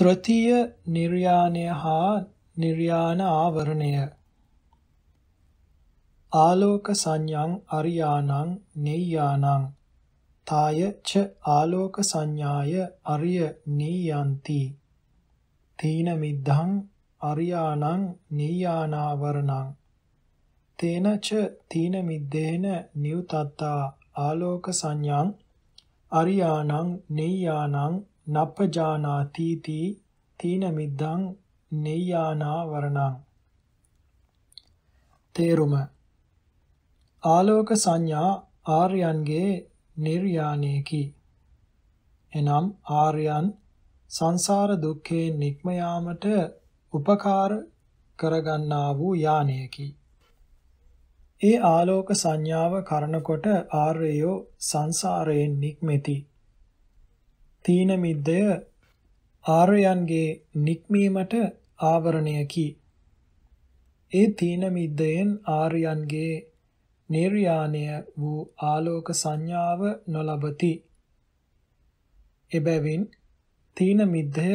ත්‍ෘතිය නිර්යාණය හා නිර්යාණ ආවරණය ආලෝක සංඥං අරියාණං නෙය්‍යාණං තාය ච ආලෝක සංඥාය අරිය නෙය්‍යන්ති තීන මිද්ධං අරියාණං නෙය්‍යාණාවරණං තේන ච තීන මිද්දේන නියුතත්තා ආලෝක සංඥං අරියාණං නෙය්‍යාණං නප්පජානාති තී තීන මිද්දං නෙය්‍යානා වරණං තේරුම ආලෝක සංඥා ආර්යයන්ගේ නිර්යාණයකි එනම් ආර්යයන් සංසාර දුක්ඛයෙන් නික්ම යාමට උපකාර කරගන්නා වූ යානයකි ඒ ආලෝක සංඥාව කරනකොට ආර්යයෝ සංසාරයෙන් නික්මෙති තීන මිද්දය ආර්යයන්ගේ නික්මීමට ආවරණයකි. ඒ තීන මිද්දයෙන් ආර්යයන්ගේ නිර්යාණය වූ ආලෝක සංඥාව නොලබති. එබැවින් තීන මිද්දය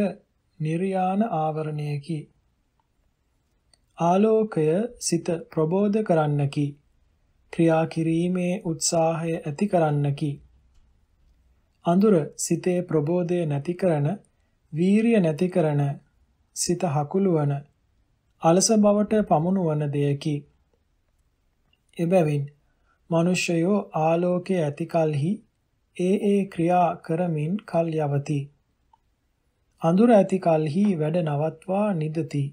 නිර්යාණ ආවරණයකි. ආලෝකය සිත ප්‍රබෝධ කරන්නකි. ක්‍රියා කිරීමේ උත්සාහය ඇති කරන්නකි. අඳුර සිතේ ප්‍රබෝධය නැති කරන, වීරිය නැති කරන, සිත හකුලවන, අලස බවට පමුණුවන දෙයකි. එබැවින් මිනිසයෝ ආලෝකයේ ඇති කලෙහි ඒ ඒ ක්‍රියා කරමින් කල් යවති. අඳුර ඇති කලෙහි වැඩ නවත්වා නිදති.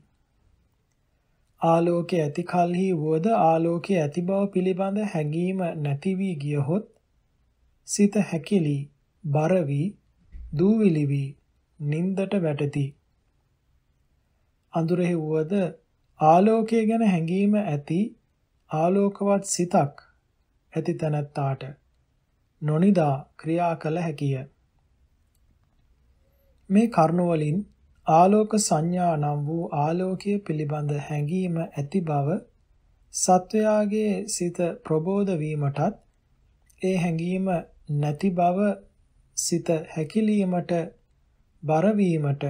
ආලෝකයේ ඇති කලෙහි වුවද ආලෝකයේ ඇති බව පිළිබඳ හැඟීම නැති වී ගියහොත් සිත හැකිලී බර වී දූවිලි වී නින්දට වැටති. අඳුරෙහි වුවද ආලෝකය ගැන හැඟීම ඇති ආලෝකවත් සිතක් ඇති තැනැත්තාට නොනිදා ක්‍රියා කළ හැකිය. මේ කරුණවලින් ආලෝක සංඥා නම් වූ ආලෝකය පිළිබඳ හැඟීම ඇති බව සත්වයාගේ සිත ප්‍රබෝධ වීමටත් ඒ හැඟීම නැති බව සිත හැකිලීමට බරවීමට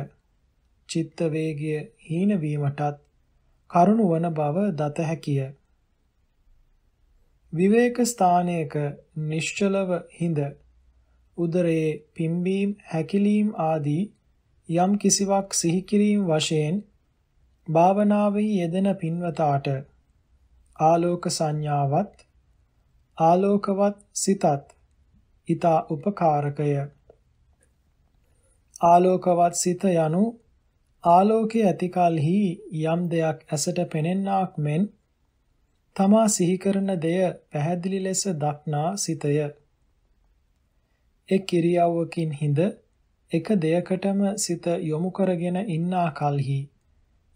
චිත්ත වේගය හීන වීමටත් කරුණවන බව දත හැකිය. විවේක ස්ථානයක නිශ්චලව හිඳ උදරයේ පිම්බීම් හැකිලීම් ආදී යම් කිසිවක් සිහි කිරීම වශයෙන් භාවනාවෙහි යෙදෙන පින්වතාට ආලෝක සංඥාවත් ආලෝකවත් සිතත් ඊතා උපකාරකය ආලෝකවත් සිත යනු ආලෝකයේ ඇතිකල්හි යම් දෙයක් ඇසට පෙනෙන්නාක් මෙන් තමා සිහි කරන දෙය පැහැදිලි ලෙස දක්නා සිතය එක් කිරියවකින් හිඳ එක දෙයකටම සිත යොමු කරගෙන ඉන්නා කල්හි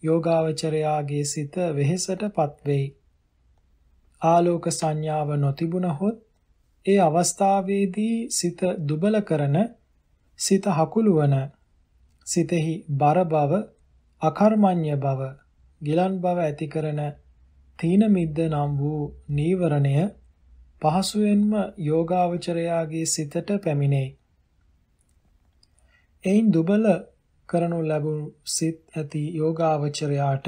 යෝගාවචරයාගේ සිත වෙහෙසටපත් වෙයි ආලෝක සංඥාව නොතිබුණහොත් ඒ අවස්ථාවේදී සිත දුබල කරන සිත හකුලවන සිතෙහි බර බව අකර්මඤ්‍ය බව ගිලන් බව ඇති කරන තීන මිද්ද නම් වූ නීවරණය පහසුවෙන්ම යෝගාවචරයාගේ සිතට පැමිණේ. එයින් දුබල කරනු ලැබුණු සිත් ඇති යෝගාවචරයාට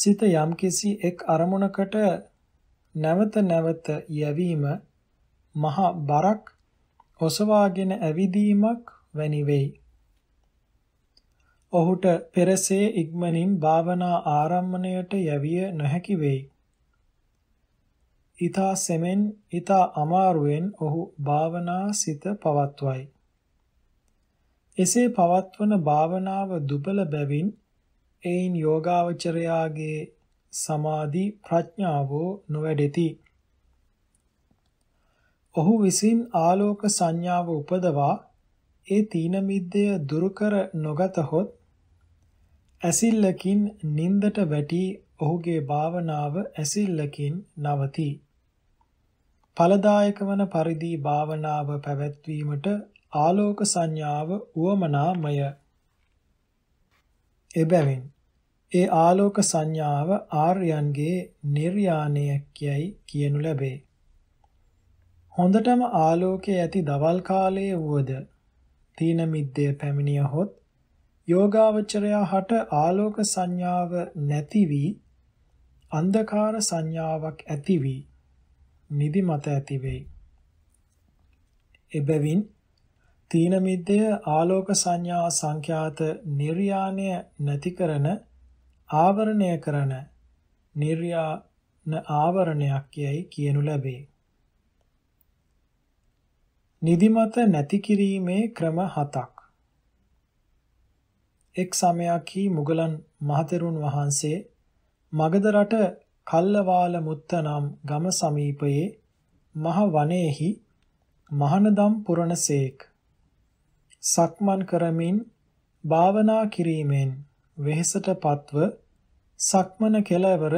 සිත යම්කිසි එක් අරමුණකට නැවත නැවත යැවීම මහ බරක් ඔසවාගෙන ඇවිදීමක් වැනි වෙයි. ඔහුට පෙරසේ ඉක්මනින් භාවනා ආරම්භණයට යැවිය නොහැකි වෙයි. ඊතා සෙමෙන් ඊතා අමාරුවෙන් ඔහු භාවනා සිත පවත්වයි. එසේ පවත්වන භාවනාව දුබල බැවින් එයින් යෝගාවචරයාගේ සමාධි ප්‍රඥාව නොවැඩෙති. ඔහු විසින් ආලෝක සංඥාව උපදවා ඒ තීන මිද්දය දුරු කර නොගතහොත් ඇසිල්ලකින් නින්දට වැටි ඔහුගේ භාවනාව ඇසිල්ලකින් නවති. ඵලදායක වන පරිදි භාවනාව පැවැත්වීමට ආලෝක සංඥාව උවමනාමය. එබැවින් ඒ ආලෝක සංඥාව ආර්යයන්ගේ නිර්යාණය කියයි කියනු ලැබේ. හොඳටම ආලෝකය ඇති දවල් කාලයේ වුවද තීන මිද්දේ පැමිණියහොත් යෝගාවචරයා හට ආලෝක සංඥාව නැති වී අන්ධකාර සංඥාවක් ඇති වී නිදිමත ඇති වෙයි. එබැවින් තීන මිද්දය ආලෝක සංඥා සංඛ්‍යාත නිර්යාණය නැති කරන ආවරණය කරන නිර්යාණ ආවරණයක් යයි කියනු ලැබේ. නිදිමත නැති කිරීමේ ක්‍රම හතක් එක් සමයකී මුගලන් මහතෙරුන් වහන්සේ මගධ රට කල්ලවාල මුත්ත නම් ගම සමීපයේ මහ වනයේහි මහනදම් පුරණසේක් සක්මන් කරමින් භාවනා කිරීමෙන් වෙහෙසට පත්ව සක්මන කෙළවර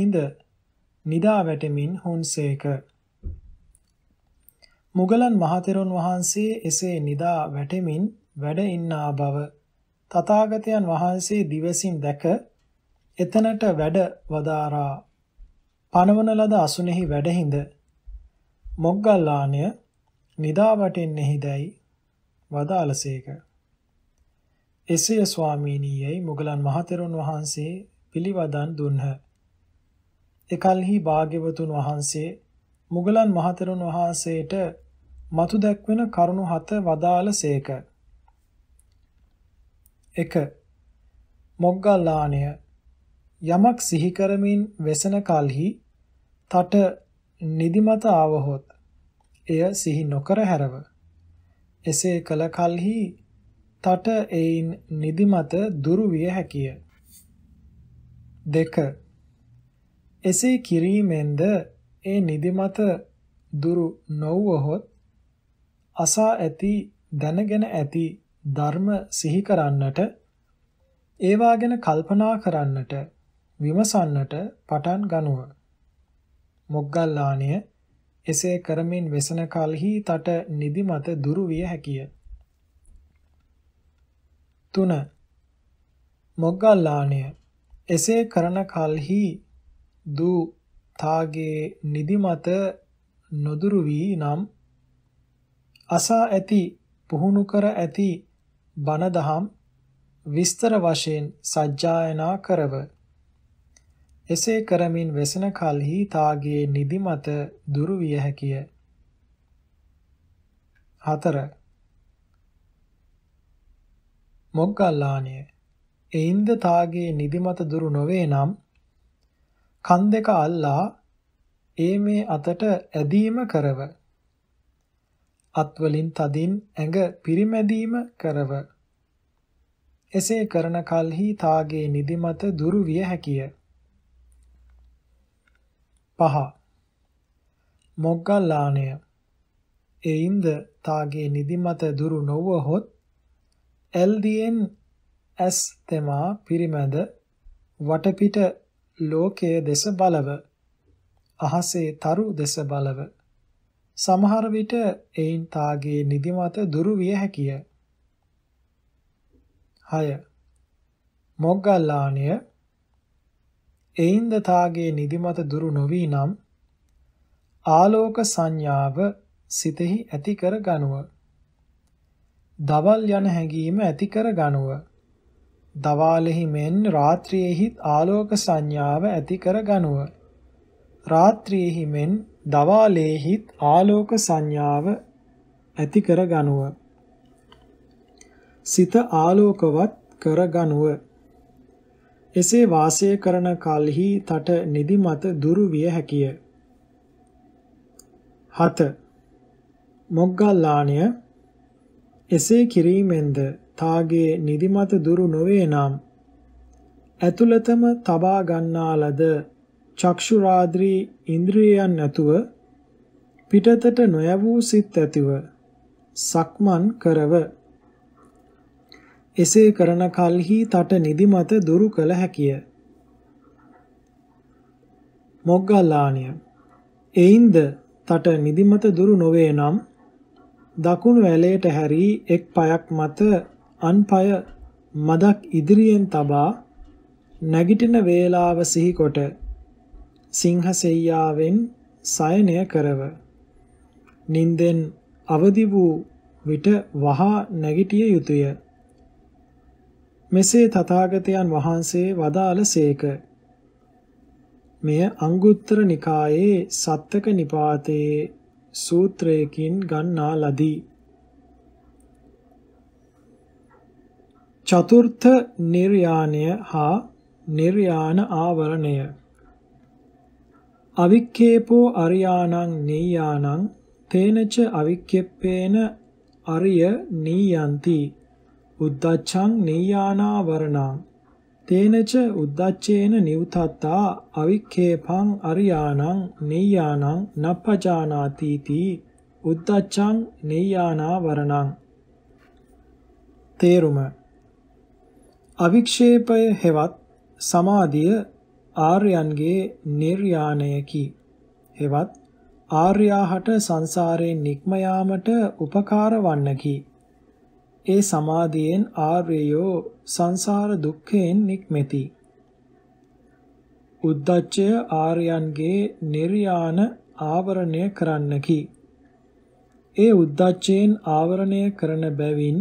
හිඳ නිදා වැටෙමින් හුන්සේක මුගලන් මහතෙරුන් වහන්සේ එසේ නිදා වැටෙමින් වැඩ ඉන්නා බව තථාගතයන් වහන්සේ දිවසින් දැක එතනට වැඩ වදාරා පනවන ලද අසුනේහි වැඩහිඳ මොග්ගල්ලාණය නිදා වටෙන්නේහිදයි වදාළසේක එසේ ස්වාමීනීයයි මුගලන් මහතෙරුන් වහන්සේ පිළිවදන් දුන්හ එකල්හි භාග්‍යවතුන් වහන්සේ මුගලන් මහතෙරුන් වහන්සේට මතු දැක්වෙන කරුණු හත වදාළ සේක. 1. මොග්ගල්ලාණය යමක් සිහි කරමින් වෙසෙන කලෙහි තට නිදිමත ආවහොත් එය සිහි නොකර හැරව. එසේ කල කලෙහි තට එයින් නිදිමත දුරු විය හැකිය. 2. එසේ කිරීමෙන්ද ඒ නිදිමත දුරු නොවුවහොත් අසා ඇති දැනගෙන ඇති ධර්ම සිහි කරන්නට ඒවා ගැන කල්පනා කරන්නට විමසන්නට පටන් ගනුව. මොග්ගල්ලාණිය එසේ කරමින් වෙසන කලෙහි තට නිදිමත දුරු විය හැකිය. 3. මොග්ගල්ලාණය එසේ කරන කලෙහි දූ තාගේ නිදිමත නොදුරු වී නම් අසා ඇති පුහුණු කර ඇති බණ දහම් විස්තර වශයෙන් සජ්ජායනා කරව. එසේ කරමින් වෙසෙන කලෙහි තාගේ නිදිමත දුරු විය හැකිය. 4. මොග්ගල්ලාණිය එයින්ද තාගේ නිදිමත දුරු නොවේ නම් කන් දෙක අල්ලා ඒ මේ අතට ඇදීම කරව. අත්වලින් තදින් ඇඟ පිරිමැදීම කරව. එසේ කරන කල්හි තාගේ නිදිමත දුරු විය හැකිය. පහ මොග්ගල්ලාණය එයින්ද තාගේ නිදිමත දුරු නොවහොත් එල්දීෙන් ඇස් තෙමා පිරිමැද වටපිට ලෝකයේ දෙස බලව අහසේ තරු දෙස බලව සමහර විට එයින් තාගේ නිදිමත දුරු විය හැකිය. 6. මොග්ගල්ලාණය එයින්ද තාගේ නිදිමත දුරු නොවී නම් ආලෝක සංඥාව සිතෙහි ඇති කර ගනුව. දවල් යන හැඟීම ඇති කර ගනුව. දවාලෙහි මෙන් රාත්‍රියේහි ආලෝක සංඥාව ඇති කර ගනුව. රාත්‍රියෙහි මෙන් දවාලේහිත් ආලෝක සංඥාව ඇති කරගනුව. සිත ආලෝකවත් කරගනුව. එසේ වාසය කරන කල්හි තට නිදිමත දුරු විය හැකිය. 7. මොග්ගල්ලාණය එසේ කිරීමෙන්ද තාගේ නිදිමත දුරු නොවේ නම් ඇතුළතම තබා ගන්නා ලද චක්ෂු රාද්‍රී ඉන්ද්‍රියයන් නැතුව පිටතට නොයවූ සිත් ඇතිව සක්මන් කරව එසේ කරන කල්හි තට නිදිමත දුරු කළ හැකිය මොග්ගල්ලාණිය එයින්ද තට නිදිමත දුරු නොවේ නම් දකුණු වැලයට හැරී එක් පයක් මත අන් පය මදක් ඉදිරියෙන් තබා නැගිටින වේලාව සිහිකොට සිංහසෙයියාවෙන් සයනය කරව. නින්දෙන් අවදි වූ විට වහා නැගිටිය යුතුය. මෙසේ තථාගතයන් වහන්සේ වදාළ සේක. මෙය අංගුත්තර නිකායේ සත්තක නිපාතයේ සූත්‍රයකින් ගන්නා ලදී. චතුර්ථ නිර්යාණය හා නිර්යාණ ආවරණය අවික්කේපෝ අරියාණං නීයාණං තේනච අවික්කෙප්පේන අරිය නීයන්ති උද්දච්ඡං නීයානා වරණං තේනච උද්දච්චේන නිවතත්තා අවික්කේපං අරියාණං නීයාණං නප්පජානාති තී උද්දච්ඡං නීයානා වරණං තේරුම අවික්ෂේපය හෙවත් සමාධිය ආර්යයන්ගේ නිර්යාණයකි. හෙවත් ආර්යාහට සංසාරයෙන් නික්ම යාමට උපකාර වන්නකි. ඒ සමාධියෙන් ආර්යයෝ සංසාර දුක්ඛයෙන් නික්මෙති. උද්දච්චය ආර්යයන්ගේ නිර්යාණ ආවරණය කරන්නකි. ඒ උද්දච්චයෙන් ආවරණය කරන බැවින්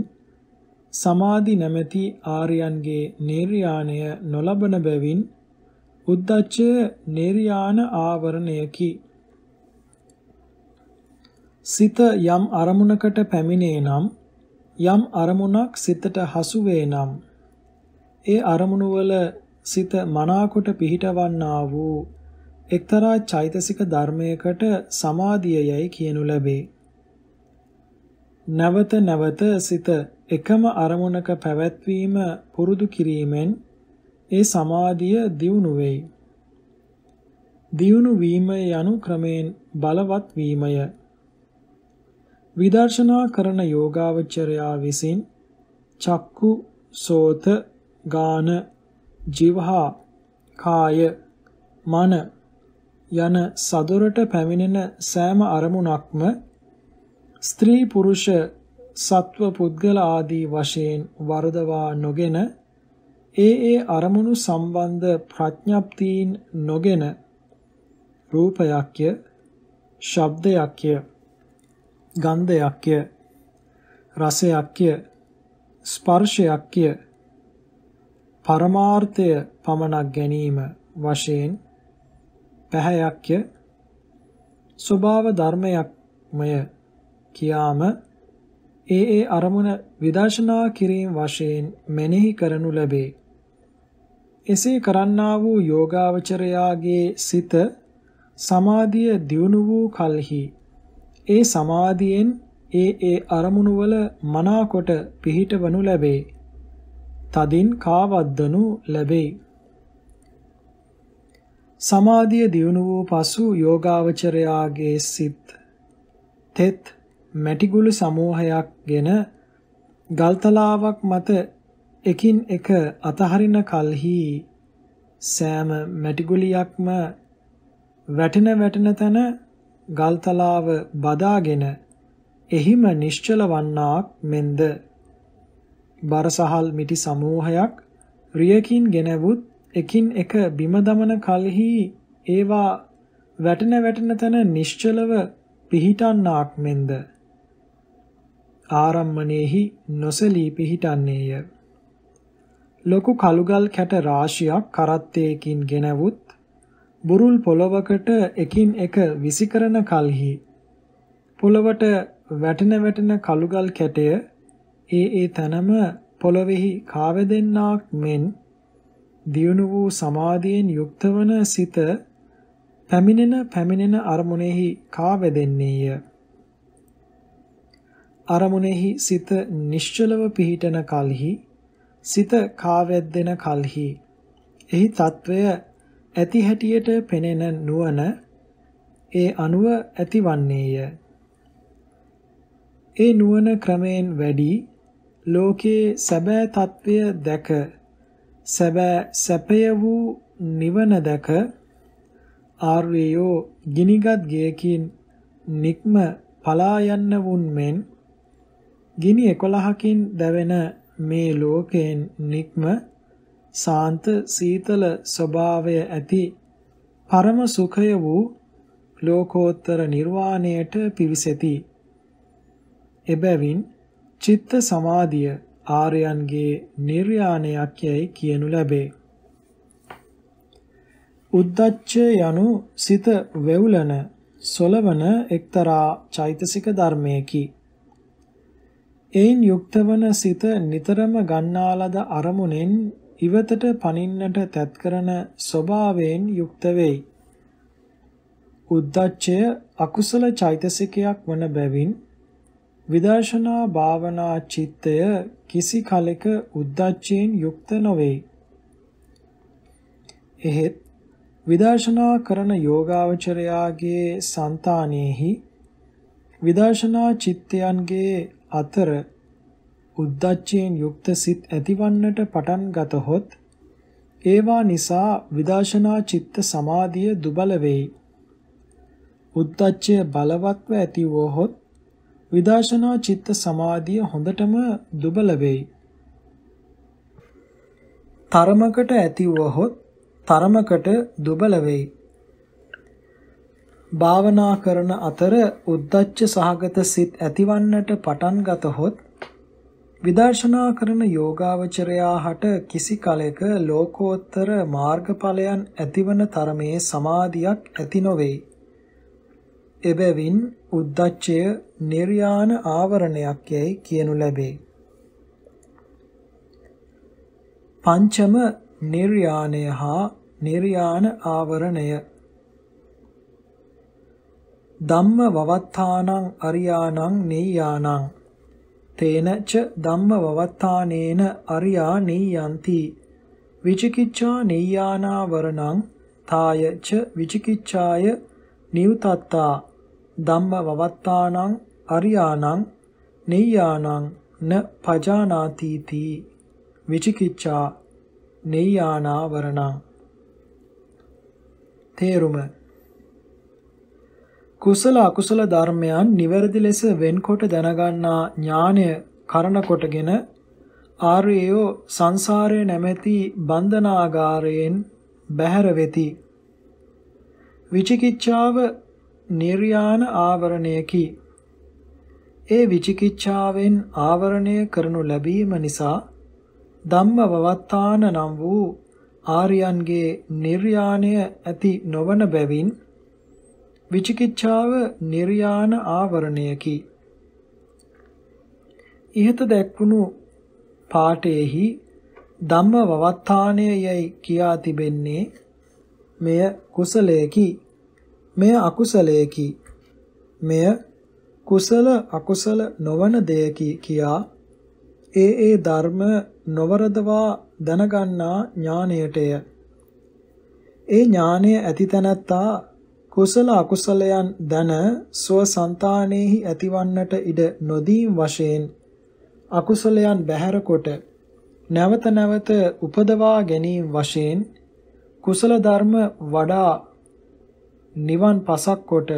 සමාධි නැමැති ආර්යයන්ගේ නිර්යාණය නොලබන බැවින් උද්දච්චය නිර්යාන ආවරණයකි. සිත යම් අරමුණකට පැමිණේ නම් යම් අරමුණක් සිතට හසු වේ නම් ඒ අරමුණු වල සිත මනාකොට පිහිටවන්නා වූ එක්තරා චෛතසික ධර්මයකට සමාධියයි කියනු ලැබේ. නැවත නැවත සිත එකම අරමුණක පැවැත්වීම පුරුදු කිරීමෙන් ඒ සමාධිය දියුණු වෙයි. දියුණු වීම යනු ක්‍රමයෙන් බලවත් වීමය. විදර්ශනා කරන යෝගාවචරයා විසින් චක්කු, සෝත, ගාන, જીවහා, කාය, මන යන සදොරට පැමිණෙන සෑම අරමුණක්ම ස්ත්‍රී පුරුෂ සත්ව පුද්ගල ආදී වශයෙන් වර්ධවා නොගෙන ඒ ඒ අරමුණු සම්බන්ධ ප්‍රඥප්තියින් නොගෙන රූපයක්ය ශබ්දයක්ය ගන්ධයක්ය රසයක්ය ස්පර්ශයක්ය පරමාර්ථය පමණක් ගැනීම වශයෙන් පැහැයක්ය ස්වභාව ධර්මයක්මය කියාම ඒ ඒ අරමුණ විදර්ශනා කිරීම වශයෙන් මෙනෙහි කරනු ලැබේ එසේ කරන්නා වූ යෝගාවචරයාගේ සිත සමාධිය දියුණු වූ කලෙහි ඒ සමාධියෙන් ඒ ඒ අරමුණු වල මනාකොට පිහිටවනු ලැබේ. තදින් කාවද්දනු ලැබේ. සමාධිය දියුණු වූ පසු යෝගාවචරයාගේ සිත් තෙත් මැටිගුළු සමූහයක් ගෙන ගල්තලාවක් මත එකින් එක අතහරින කල්හි සෑම මැටිගුලියක්ම වැටෙන වැටෙන තන ගල්තලාව බදාගෙන එහිම නිශ්චල වන්නාක් මෙන්ද බරසහල් මිටි සමූහයක් රියකින් ගෙනවුත් එකින් එක බිම දමන කලෙහි ඒවා වැටෙන වැටෙන තන නිශ්චලව පිහිටන්නාක් මෙන්ද ආරම්මණයෙහි නොසලී පිහිටන්නේය ලොකු කළුගල් කැට රාශියක් කරත්තයකින් ගෙනවුත් බුරුල් පොළොවකට එකින් එක විසිකරන කල්හි පොළොවට වැටෙන වැටෙන කළුගල් කැටය ඒ ඒ තැනම පොළොවෙහි කාවැදෙන්නාක් මෙන් දියුණු වූ සමාධියෙන් යුක්තවන සිත පැමිණෙන පැමිණෙන අරමුණෙහි කාවැදෙන්නේය. අරමුණෙහි සිත නිශ්චලව පිහිටන කලෙහි සිත කාවැද්දෙන කල්හි එහි తত্ত্বය ඇති හැටියට පෙනෙන නුවණ ඒ අනුව ඇතිවන්නේය ඒ නුවණ ක්‍රමයෙන් වැඩි ලෝකේ සැබෑ తত্ত্বය දැක සැබෑ සැපය වූ නිවන දැක ආර්යයෝ ගිනිගත් ගයකින් නික්ම පලා යන්න වුන් මෙන් ගිනි 11කින් දැවෙන මේ ලෝකයෙන් නික්ම සාන්ත සීතල ස්වභාවය ඇති පරම සුඛය වූ ලෝකෝත්තර නිර්වාණයට පිවිසෙති. එබැවින් චිත්ත සමාධිය ආර්යයන්ගේ නිර්යාණයක් යැයි කියනු ලැබේ. උද්දච්ච යනු සිත වෙවුලන සොලවන එක්තරා චෛතසික ධර්මයකි. එයින් යුක්තවන සිත නිතරම ගන්නාලද අරමුණෙන් ඉවතට පනින්නට තැත් කරන ස්වභාවයෙන් යුක්ත වෙයි. උද්දච්චය අකුසල චෛතසිකයක් වන බැවින් විදර්ශනා භාවනා චිත්තය කිසි කලෙක උද්දච්චයෙන් යුක්ත නොවේ. එහෙත් විදර්ශනා කරන යෝගාවචරයාගේ సంతානෙහි විදර්ශනා චිත්තයන්ගේ අතර උද්දච්චයෙන් යුක්ත සිත් ඇතිවන්නට පටන් ගතහොත් ඒවා නිසා විදර්ශනා චිත්ත සමාධිය දුබල වෙයි. උද්දච්චය බලවත්ව ඇති වූහොත් විදර්ශනා චිත්ත සමාධිය හොඳටම දුබල වෙයි. තරමකට ඇති වූහොත් තරමකට දුබල වෙයි. භාවනා කරන අතර උද්දච්ච සහගත සිත් ඇතිවන්නට පටන් ගතහොත් විදර්ශනා කරන යෝගාවචරයා හට කිසි කලෙක ලෝකෝත්තර මාර්ගඵලයන් ඇතිවන තරමේ සමාධියක් ඇති නොවේ. එබැවින් උද්දච්චය නිර්යාණ ආවරණයක් යැයි කියනු ලැබේ. පංචම නිර්යාණය හා නිර්යාණ ආවරණය ධම්ම වවත්තානං අරියානං නෙය්‍යානං තේන ච ධම්ම වවත්තානේන අරියා නෙය්‍යන්ති විචිකිච්ඡා නෙය්‍යානාවරණං තාය ච විචිකිච්ඡාය නියුතත්තා ධම්ම වවත්තානං අරියානං නෙය්‍යානං න පජානාති තී විචිකිච්ඡා නෙය්‍යානාවරණං තේරුම කුසල අකුසල ධර්මයන් නිවැරදි ලෙස වෙන්කොට දැනගන්නා ඥානය කරණ කොටගෙන ආර්යයෝ සංසාරයේ නැමැති බන්ධනාගාරයෙන් බැහැර වෙති. විචිකිච්ඡාව නිර්යාන ආවරණයකි. ඒ විචිකිච්ඡාවෙන් ආවරණය කරනු ලැබීම නිසා ධම්මවවත්තාන නම් වූ ආර්යයන්ගේ නිර්යාණය ඇති නොවන බැවින් විචිකිච්ඡාව නිර්යාන ආවරණයකි. ইহත දැක්වුණු පාඨයේහි ධම්ම වවත්තාණය යයි කියා තිබෙන්නේ මෙය කුසලයේකි මෙය අකුසලයේකි මෙය කුසල අකුසල නොවන දෙයකි කියා ඒ ඒ ධර්ම නොවරදවා දැනගන්නා ඥාණයටය ඒ ඥාණය ඇති තැනැත්තා කුසල අකුසලයන් දන සෝසන්තානෙහි ඇතිවන්නට ඉඩ නොදී වශයෙන් අකුසලයන් බැහැරකොට නැවත නැවත උපදවා ගැනීම වශයෙන් කුසල ධර්ම වඩා නිවන් පසක් කොට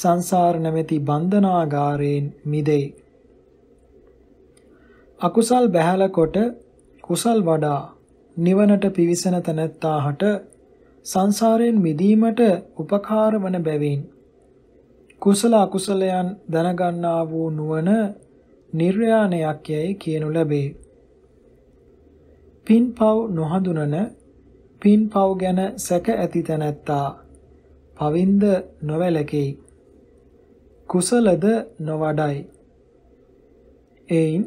සංසාර නැමැති බන්ධනාගාරයෙන් මිදෙයි. අකුසල් බැහැලකොට කුසල් වඩා නිවනට පිවිසෙන තැනැත්තාහට සංසාරයෙන් මිදීමට උපකාර වන බැවින් කුසල අකුසලයන් දැනගන්නා වූ නුවණ නිර්යාණයක් යයි කියනු ලැබේ. පින්පව් නොහඳුනන පින්පව් ගැන සැක ඇති තැනැත්තා පවින්ද නොවැළකෙයි. කුසලද නොවඩයි. එයින්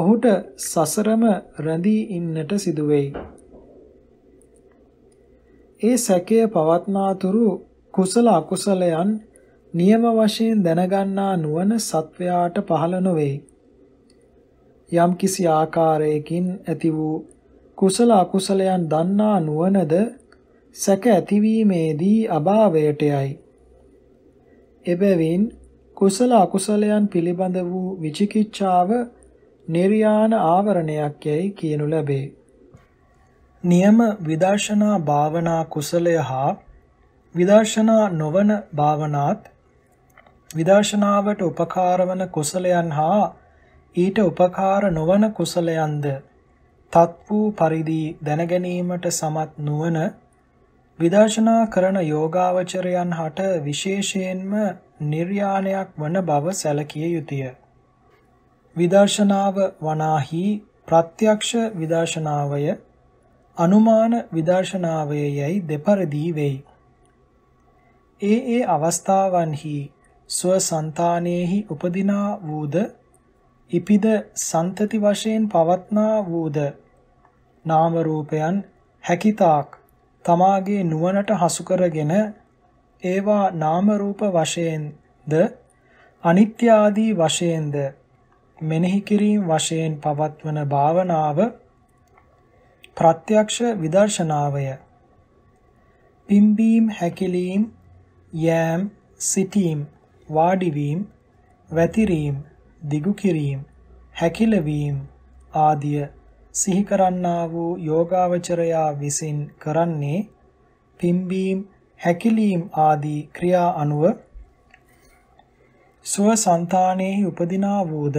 ඔහුට සසරම රැඳී ඉන්නට සිදුවෙයි. ඒ සැකය පවත්නාතුරු කුසල අකුසලයන් නියම වශයෙන් දැනගන්නා නුවණ සත්වයාට පහළ නොවේ. යම්කිසි ආකාරයකින් ඇති වූ කුසල අකුසලයන් දන්නා නුවණද සැක ඇතිවීමේදී අභාවයට යයි. එබැවින් කුසල අකුසලයන් පිළිබඳ වූ විචිකිච්ඡාව නිර්යාණ ආවරණයක් යයි කියනු ලැබේ. නියම විදර්ශනා භාවනා කුසලය හා විදර්ශනා නොවන භාවනාත් විදර්ශනාවට උපකාර වන කුසලයන් හා ඊට උපකාර නොවන කුසලයන්ද තත් වූ පරිදි දැනගැනීමට සමත් නුවණ විදර්ශනා කරන යෝගාවචරයන් හට විශේෂයෙන්ම නිර්යාණයක් වන බව සැලකිය යුතුය. විදර්ශනාව වනාහි ප්‍රත්‍යක්ෂ විදර්ශනාවය අනුමාන විදර්ශනාවයයි දෙපරදී වෙයි. ඒ ඒ අවස්ථාවන්හි ස්වසන්තානෙහි උපදිනා වූද ඉපිද සන්තති වශයෙන් පවත්නා වූද නාම රූපයන් හැකිතාක් තමාගේ නුවණට හසු කරගෙන ඒවා නාම රූප වශයෙන්ද අනිත්‍ය ආදී වශයෙන්ද මෙනෙහි කිරීම වශයෙන් පවත්වන භාවනාව ප්‍රත්‍යක්ෂ විදර්ශනාවය පිම්බීම් හැකිලීම් යෑම් සිටීම් වාඩිවීම වැතිරීම දිගු කිරීම හැකිලවීම ආදිය සිහි කරන්නා වූ යෝගාවචරයා විසින් කරන්නේ පිම්බීම් හැකිලීම් ආදී ක්‍රියා අනුව සුව సంతානෙහි උපදිනා වූද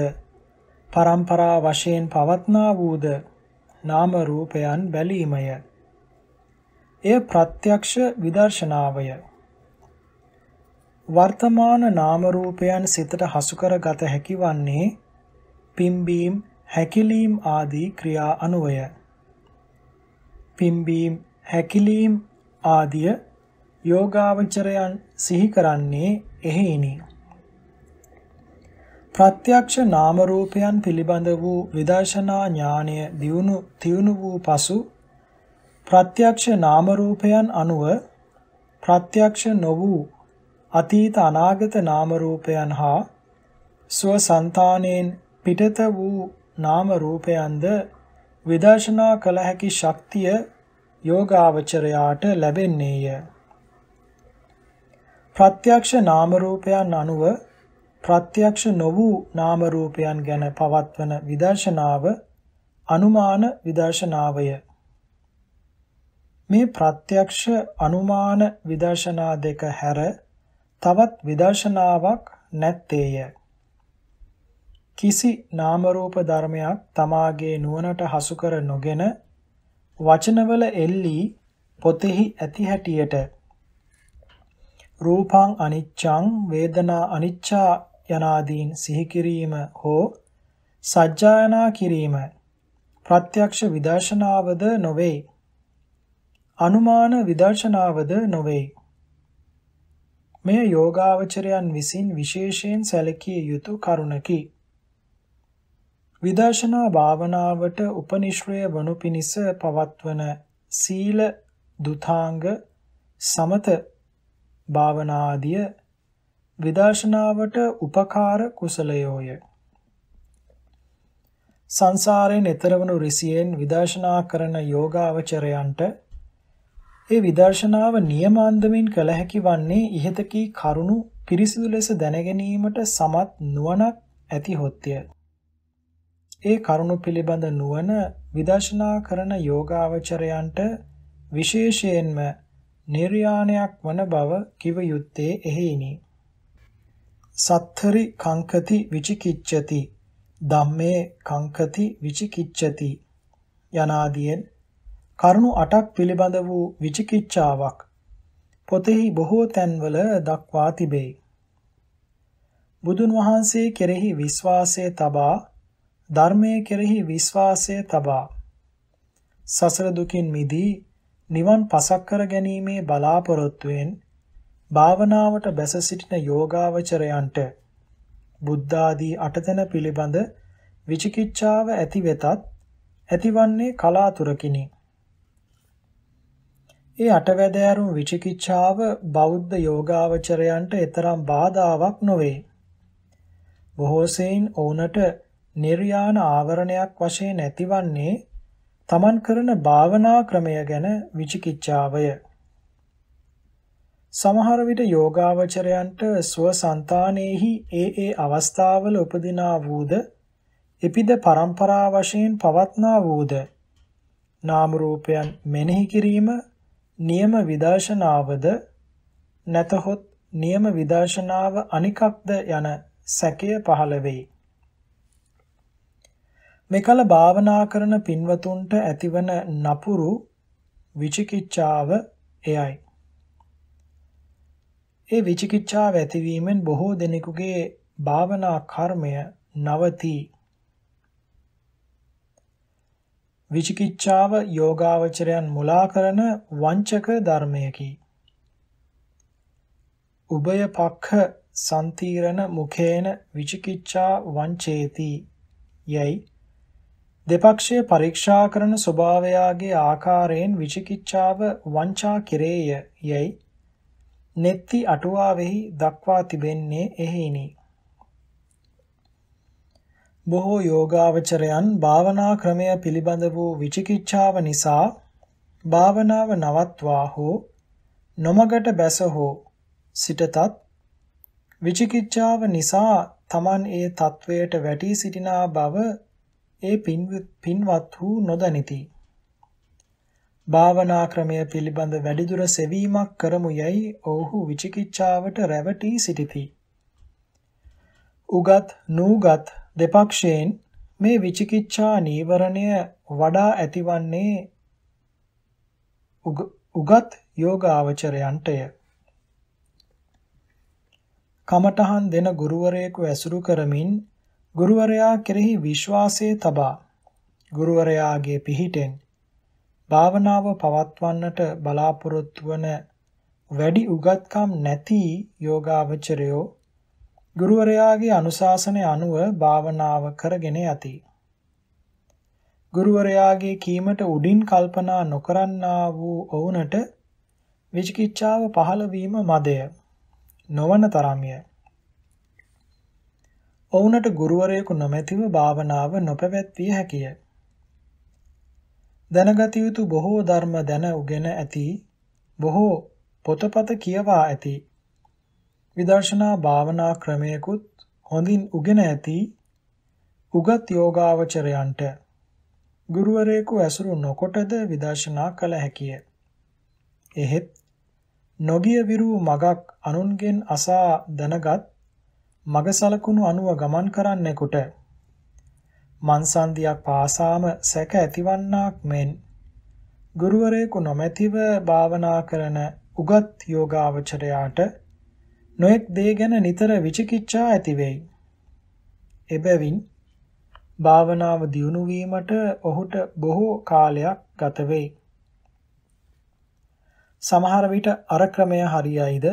පරම්පරා වශයෙන් පවත්නා වූද නාම රූපයන් බැලීමය. එය ප්‍රත්‍යක්ෂ විදර්ශනාවය. වර්තමාන නාම රූපයන් සිතට හසු කරගත හැකි වන්නේ පිම්බීම්, හැකිලීම් ආදී ක්‍රියා අනුවය. පිම්බීම්, හැකිලීම් ආදිය යෝගාවචරයන් සිහි කරන්නේ එහෙයිනි. ප්‍රත්‍යක්ෂ නාම රූපයන් පිළිබඳ වූ විදර්ශනා ඥානය දියුණු තියුණු වූ පසු ප්‍රත්‍යක්ෂ නාම රූපයන් අනුව ප්‍රත්‍යක්ෂ නො වූ අතීත අනාගත නාම රූපයන් හා ස්වසංතානෙන් පිටත වූ නාම රූපයන්ද විදර්ශනා කළ හැකි ශක්තිය යෝගාවචරයාට ලැබෙන්නේය. ප්‍රත්‍යක්ෂ නාම රූපයන් අනුව ප්‍රත්‍යක්ෂ නො වූ නාම රූපයන් ගැන පවත්වන විදර්ශනාව අනුමාන විදර්ශනාවය මේ ප්‍රත්‍යක්ෂ අනුමාන විදර්ශනා දෙක හැර තවත් විදර්ශනාවක් නැත්තේය කිසි නාම රූප ධර්මයක් තමාගේ නුවණට හසු කර නොගෙන වචනවල එල්ලී පොතෙහි ඇති හැටියට රූපං අනිච්චං වේදනා අනිච්චා යනාදීන් සිහි කිරීම හෝ සජ්ජායනා කිරීම ප්‍රත්‍යක්ෂ විදර්ශනාවද නොවේ. අනුමාන විදර්ශනාවද නොවේ. මෙය යෝගාවචරයන් විසින් විශේෂයෙන් සැලකිය යුතු කරුණකි. විදර්ශනා භාවනාවට උපනිශ්‍රය වනු පිණිස පවත්වන සීල දුතාංග සමත භාවනාදිය විදර්ශනාවට උපකාර කුසලයෝය. සංසාරයෙන් එතර වනු රිසියෙන් විදර්ශනා කරන යෝගාවචරයන්ට ඒ විදර්ශනාව නියමාන්දමින් කළ හැකි වන්නේ ඉහත කී කරුණු පිරිසිදු ලෙස දැනගැනීමට සමත් නුවණක් ඇති හොත්ය. ඒ කරුණු පිළිබඳ නුවණ විදර්ශනා කරන යෝගාවචරයන්ට විශේෂයෙන්ම නිර්යාණයක් වන බව කිව යුත්තේ එහෙයිනි. සත්තරි කංකති විචිකිච්ඡති ධම්මේ කංකති විචිකිච්ඡති යනාදීන් කරුණු 8ක් පිළිබඳ වූ විචිකිච්ඡාවක් පොතෙහි බොහෝ තැන්වල දක්වා තිබේ. බුදුන් වහන්සේ කෙරෙහි විශ්වාසය තබා ධර්මයේ කෙරෙහි විශ්වාසය තබා සසර දුකින් මිදී නිවන් පසක් කර ගැනීමේ බලාපොරොත්තුවෙන් භාවනාවට බැස සිටින යෝගාවචරයන්ට බුද්ධාදී අටතන පිළිබඳ විචිකිච්ඡාව ඇති වෙතත් ඇතිවන්නේ කලාතුරකිනි. ඒ අටවැදෑරුම් විචිකිච්ඡාව බෞද්ධ යෝගාවචරයන්ට එතරම් බාධාවක් නොවේ. බොහෝ සෙයින් ඔවුනට නිර්යාණ ආවරණයක් වශයෙන් ඇතිවන්නේ තමන් කරන භාවනා ක්‍රමය ගැන විචිකිච්ඡාවය. සමහර විට යෝගාවචරයන්ට ස්වසංතානෙහි ඒ ඒ අවස්ථාවල උපදිනා වූද එපිද પરම්පරා වශයෙන් පවත්නා වූද නාම රූපයන් මෙනෙහි කිරීම නියම විදර්ශනාවද නැතහොත් නියම විදර්ශනාව අනිකක්ද යන සැකය පහළ වෙයි. මෙකල භාවනා කරන පින්වතුන්ට ඇතිවන නපුරු විචිකිච්ඡාව එයයි. ඒ විචිකිච්ඡාව ඇතිවීමෙන් බොහෝ දෙනෙකුගේ භාවනා කර්මය නවතී. විචිකිච්ඡාව යෝගාවචරයන් මුලා කරන වංචක ධර්මයකි. උභය පක්ඛ සම්තිරණ මුඛේන විචිකිච්ඡා වංචේති යයි දෙපක්ෂය පරීක්ෂා කරන ස්වභාවයාගේ ආකාරයෙන් විචිකිච්ඡාව වංචා කෙරේය යැයි නෙත්ති අටුවාවෙහි දක්වා තිබෙන්නේ එහෙයිනි. බොහෝ යෝගාවචරයන් භාවනා ක්‍රමය පිළිබඳ වූ විචිකිච්ඡාව නිසා භාවනාව නවත්වා හෝ නොමගට බැස හෝ සිටතත් විචිකිච්ඡාව නිසා තමන් ඒ තත්වයට වැටී සිටිනා බව ඒ පින්වත් වූ නොදනිති. භාවනා ක්‍රමය පිළිබඳ වැඩිදුර සෙවීමක් කරමු යයි ඔවුහු විචිකිච්ඡාවට රැවටී සිටිති. උගත් නූගත් දෙපක්ෂයෙන් මේ විචිකිච්ඡා නීවරණය වඩා ඇතිවන්නේ උගත් යෝගාවචරයන්ටය. කමඨහන් දෙන ගුරුවරයෙකු ඇසුරු කරමින් ගුරුවරයා කෙරෙහි විශ්වාසය තබා ගුරුවරයාගේ පිහිටෙන් භාවනාව පවත්වන්නට බලාපොරොත්තු වන වැඩි උගත්කම් නැති යෝගාවචරයෝ ගුරුවරයාගේ අනුශාසනය අනුව භාවනාව කරගෙන යති. ගුරුවරයාගේ කීමට උඩින් කල්පනා නොකරන්නා වූ ඔවුනට විචිකිච්ඡාව පහළ වීම මදය නොවන තරම්ය. ඔවුනට ගුරුවරයෙකු නොමැතිව භාවනාව නොපැවැත්විය හැකිය. දැනගත යුතු බොහෝ ධර්ම දැන උගෙන ඇති බොහෝ පොතපත කියවා ඇති විදර්ශනා භාවනා ක්‍රමයකුත් හොඳින් උගෙන ඇති උගත් යෝගාවචරයන්ට ගුරුවරයෙකු ඇසුරු නොකොටද විදර්ශනා කළ හැකිය. එහෙත් නොගිය විරු මගක් අනුන්ගෙන් අසා දැනගත් මග සලකුණු අනුව ගමන් කරන්නෙකුට මන්සන්දියක් පාසාම සැක ඇතිවන්නාක් මෙන් ගුරුවරයෙකු නොමැතිව භාවනා කරන උගත් යෝගාවචරයාට නොඑක් දේ ගැන නිතර විචිකිච්ඡා ඇතිවෙයි. එබැවින් භාවනාව දියුණු වීමට ඔහුට බොහෝ කාලයක් ගත වෙයි. සමහර විට අර ක්‍රමය හරියයිද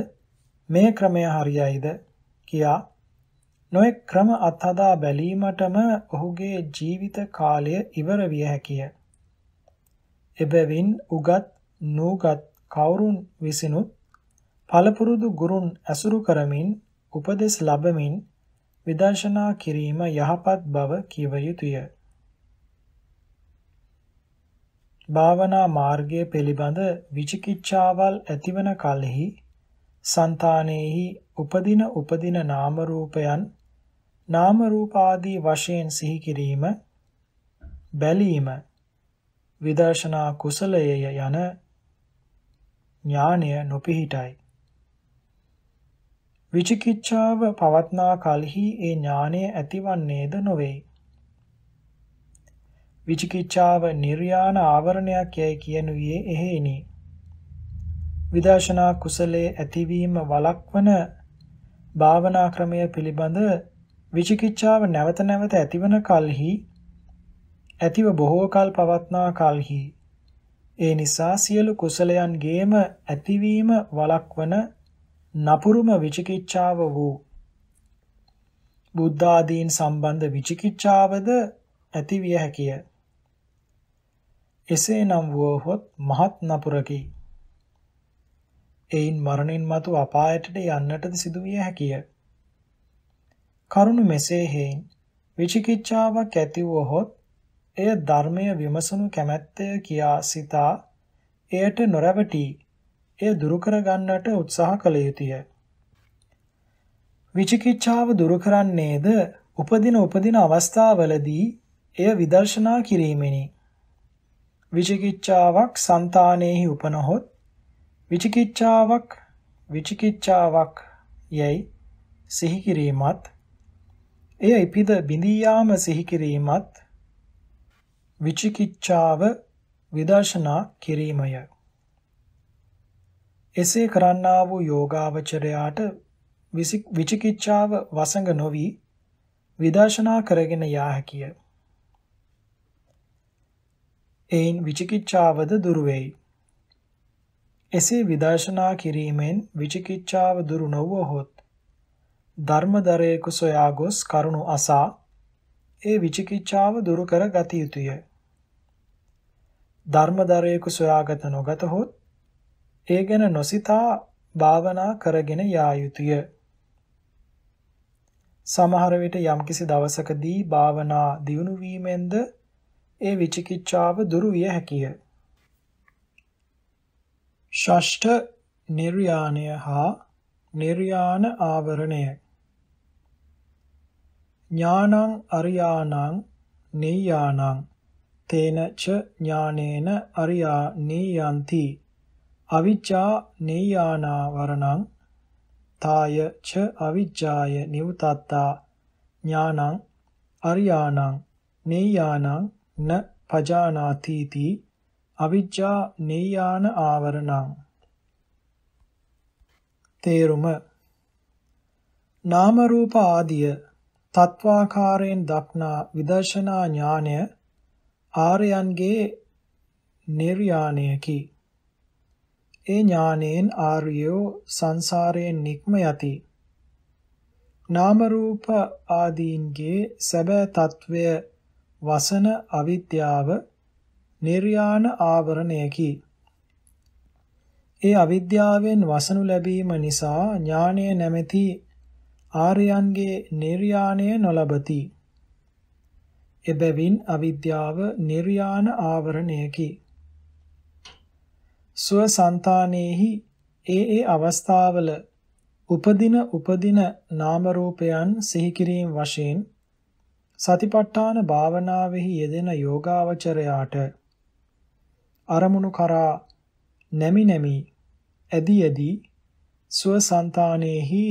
මේ ක්‍රමය හරියයිද කියා නොයෙක් ක්‍රම අත්හදා බැලීමටම ඔහුගේ ජීවිත කාලය ඉවර විය හැකිය. එබැවින් උගත් නූගත් කවුරුන් විසිනුත් පළපුරුදු ගුරුන් ඇසුරු කරමින් උපදෙස් ලබමින් විදර්ශනා කිරීම යහපත් බව කිව යුතුය. භාවනා මාර්ගය පිළිබඳ විචිකිච්ඡාවල් ඇතිවන කලෙහි సంతානෙහි උපදින උපදින නාම රූපයන් නාම රූප ආදී වශයෙන් සිහි කිරීම බැලීම විදර්ශනා කුසලයේ යන ඥානය නොපිහිටයි විචිකිච්ඡාව පවත්නා කලෙහි ඒ ඥානය ඇතිවන්නේද නොවේ විචිකිච්ඡාව නිර්යාණ ආවරණයක් යයි කියනුවේ එහෙයිනි විදර්ශනා කුසලයේ ඇතිවීම වළක්වන භාවනා ක්‍රමය පිළිබඳ විචිකිච්ඡාව නැවත නැවත ඇතිවන කල්හි ඇතිව බොහෝ කල් පවත්නා කල්හි ඒ නිසා සියලු කුසලයන්ගේම ඇතිවීම වළක්වන නපුරුම විචිකිච්ඡාව වූ බුද්ධ ආදීන් සම්බන්ධ විචිකිච්ඡාවද ඇතිවිය හැකිය. එසේනම් වුවහොත් මහත් නපුරකි. එයින් මරණින් මතු අපායටට යන්නටද සිදුවිය හැකිය. කරුණු මෙසේ හේයින් විචිකිච්ඡාවක් ඇති වූහොත් එය ධර්මය විමසනු කැමැත්තය කියා සිතා එයට නොරැවටී එය දුරු කරගන්නට උත්සාහ කළ යුතුය. විචිකිච්ඡාව දුරු කරන්නේද උපදින උපදින අවස්ථාවලදී එය විදර්ශනා කිරීමෙනි. විචිකිච්ඡාවක් సంతානෙහි උපනහොත් විචිකිච්ඡාවක් විචිකිච්ඡාවක් යයි සිහි කිරීමත් එය ඉපිද බිඳී යාම සිහි කිරීමත් විචිකිච්ඡාව විදර්ශනා කිරීමය. එසේ කරන්නා වූ යෝගාවචරයාට විචිකිච්ඡාව වසඟ නොවි විදර්ශනා කරගෙන යා හැකිය. එයින් විචිකිච්ඡාවද දුර වෙයි. එසේ විදර්ශනා කිරීමෙන් විචිකිච්ඡාව දුරු නොවහොත් ධර්මදරයෙකු සොයා ගොස් කරුණු අසා ඒ විචිකිච්ඡාව දුරු කර ගත යුතුය. ධර්මදරයෙකු සොයාගත නොගත හොත් ඒ ගැන නොසිතා භාවනා කරගෙන යා යුතුය. සමහර විට යම්කිසි දවසකදී භාවනා දියුණු වීමෙන්ද ඒ විචිකිච්ඡාව දුරු විය හැකිය. ෂෂ්ඨ නිර්යාණය හා නිර්යාණ ආවරණය ඥානං අරියානං නෙය්‍යානං තේන ච ඥානේන අරියා නෙය්‍යන්ති අවිජ්ජා නෙය්‍යානා වරණං තාය ච අවිජ්ජාය නිවතත්තා ඥානං අරියානං නෙය්‍යානං න පජානාතිති අවිජ්ජා නෙය්‍යාන ආවරණං තේරුම නාම රූප ආදිය තත්වාකාරයෙන් දක්නා විදර්ශනා ඥානය ආර්යයන්ගේ නිර්යාණයකි. ඒ ඥානයෙන් ආර්යෝ සංසාරයෙන් නික්ම යති. නාම රූප ආදීන්ගේ සැබෑ తත්වය වසන අවිද්‍යාව නිර්යාණ ආවරණයකි. ඒ අවිද්‍යාවෙන් වසනු ලැබීම නිසා ඥානය නැමැති ආර්යයන්ගේ නිර්යාණය නොලබති. එබැවින් අවිද්‍යාව නිර්යාණ ආවරණයකි. ස්වසංතානෙහි ඒ ඒ අවස්ථාවල උපදින උපදින නාම රූපයන් සිහි කිරීම වශයෙන් සතිපට්ඨාන භාවනාවෙහි යෙදෙන යෝගාවචරයාට අරමුණු කරා නැමි නැමි ඇදී ඇදී ස්වසංතානෙහි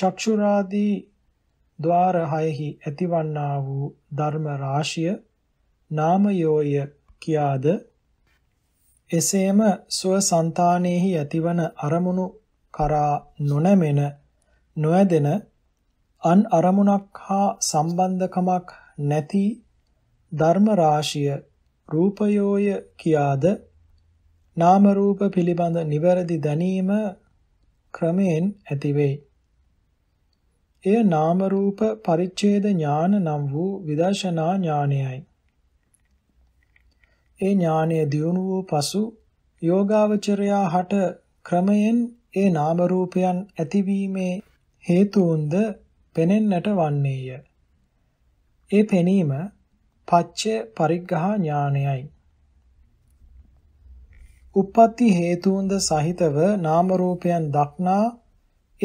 චක්ෂුරාදී ద్వාර හයෙහි ඇතිවන්නා වූ ධර්ම රාශිය නාමයෝය කියාද එසේම ස්වසංතානෙහි ඇතිවන අරමුණු කරා නොනැමෙන නොයදෙන අන් අරමුණක් හා සම්බන්ධකමක් නැති ධර්ම රාශිය රූපයෝය කියාද නාම රූප පිළිබඳ නිවැරදි දැනීම ක්‍රමෙන් ඇතිවේ එය නාම රූප පරිච්ඡේද ඥාන නම් වූ විදර්ශනා ඥානයයි. ඒ ඥානය දියුණු වූ පසු යෝගාවචරයා හට ක්‍රමයෙන් ඒ නාම රූපයන් ඇතිවීමේ හේතුන්ද පෙනෙන්නට වන්නේය. ඒ පෙනීම පච්ච පරිග්ඝහ ඥානයයි. උප්පත්ති හේතුන්ද සහිතව නාම රූපයන් දක්නා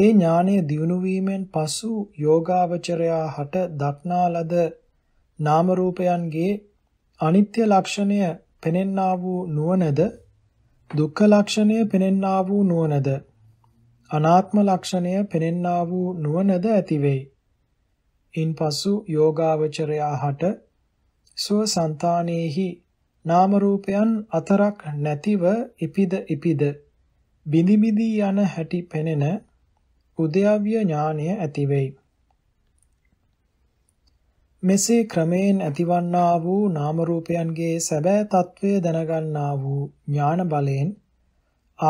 ඒ ඥානය දියුණු වීමෙන් පසු යෝගාවචරයා හට දක්නා ලද නාම රූපයන්ගේ අනිත්‍ය ලක්ෂණය පෙනෙන්නා වූ නුවණද දුක්ඛ ලක්ෂණය පෙනෙන්නා වූ නුවණද අනාත්ම ලක්ෂණය පෙනෙන්නා වූ නුවණද ඇති වෙයි. ඉන්පසු යෝගාවචරයා හට සුව సంతානෙහි නාම රූපයන් අතරක් නැතිව ඉපිද ඉපිද බිනි බිනි යන හැටි පෙනෙන උද්‍යව්‍ය ඥානය ඇතිවෙයි. මෙසේ ක්‍රමයෙන් ඇතිවන්නා වූ නාම රූපයන්ගේ සැබෑ తත්වය දැනගන්නා වූ ඥාන බලයෙන්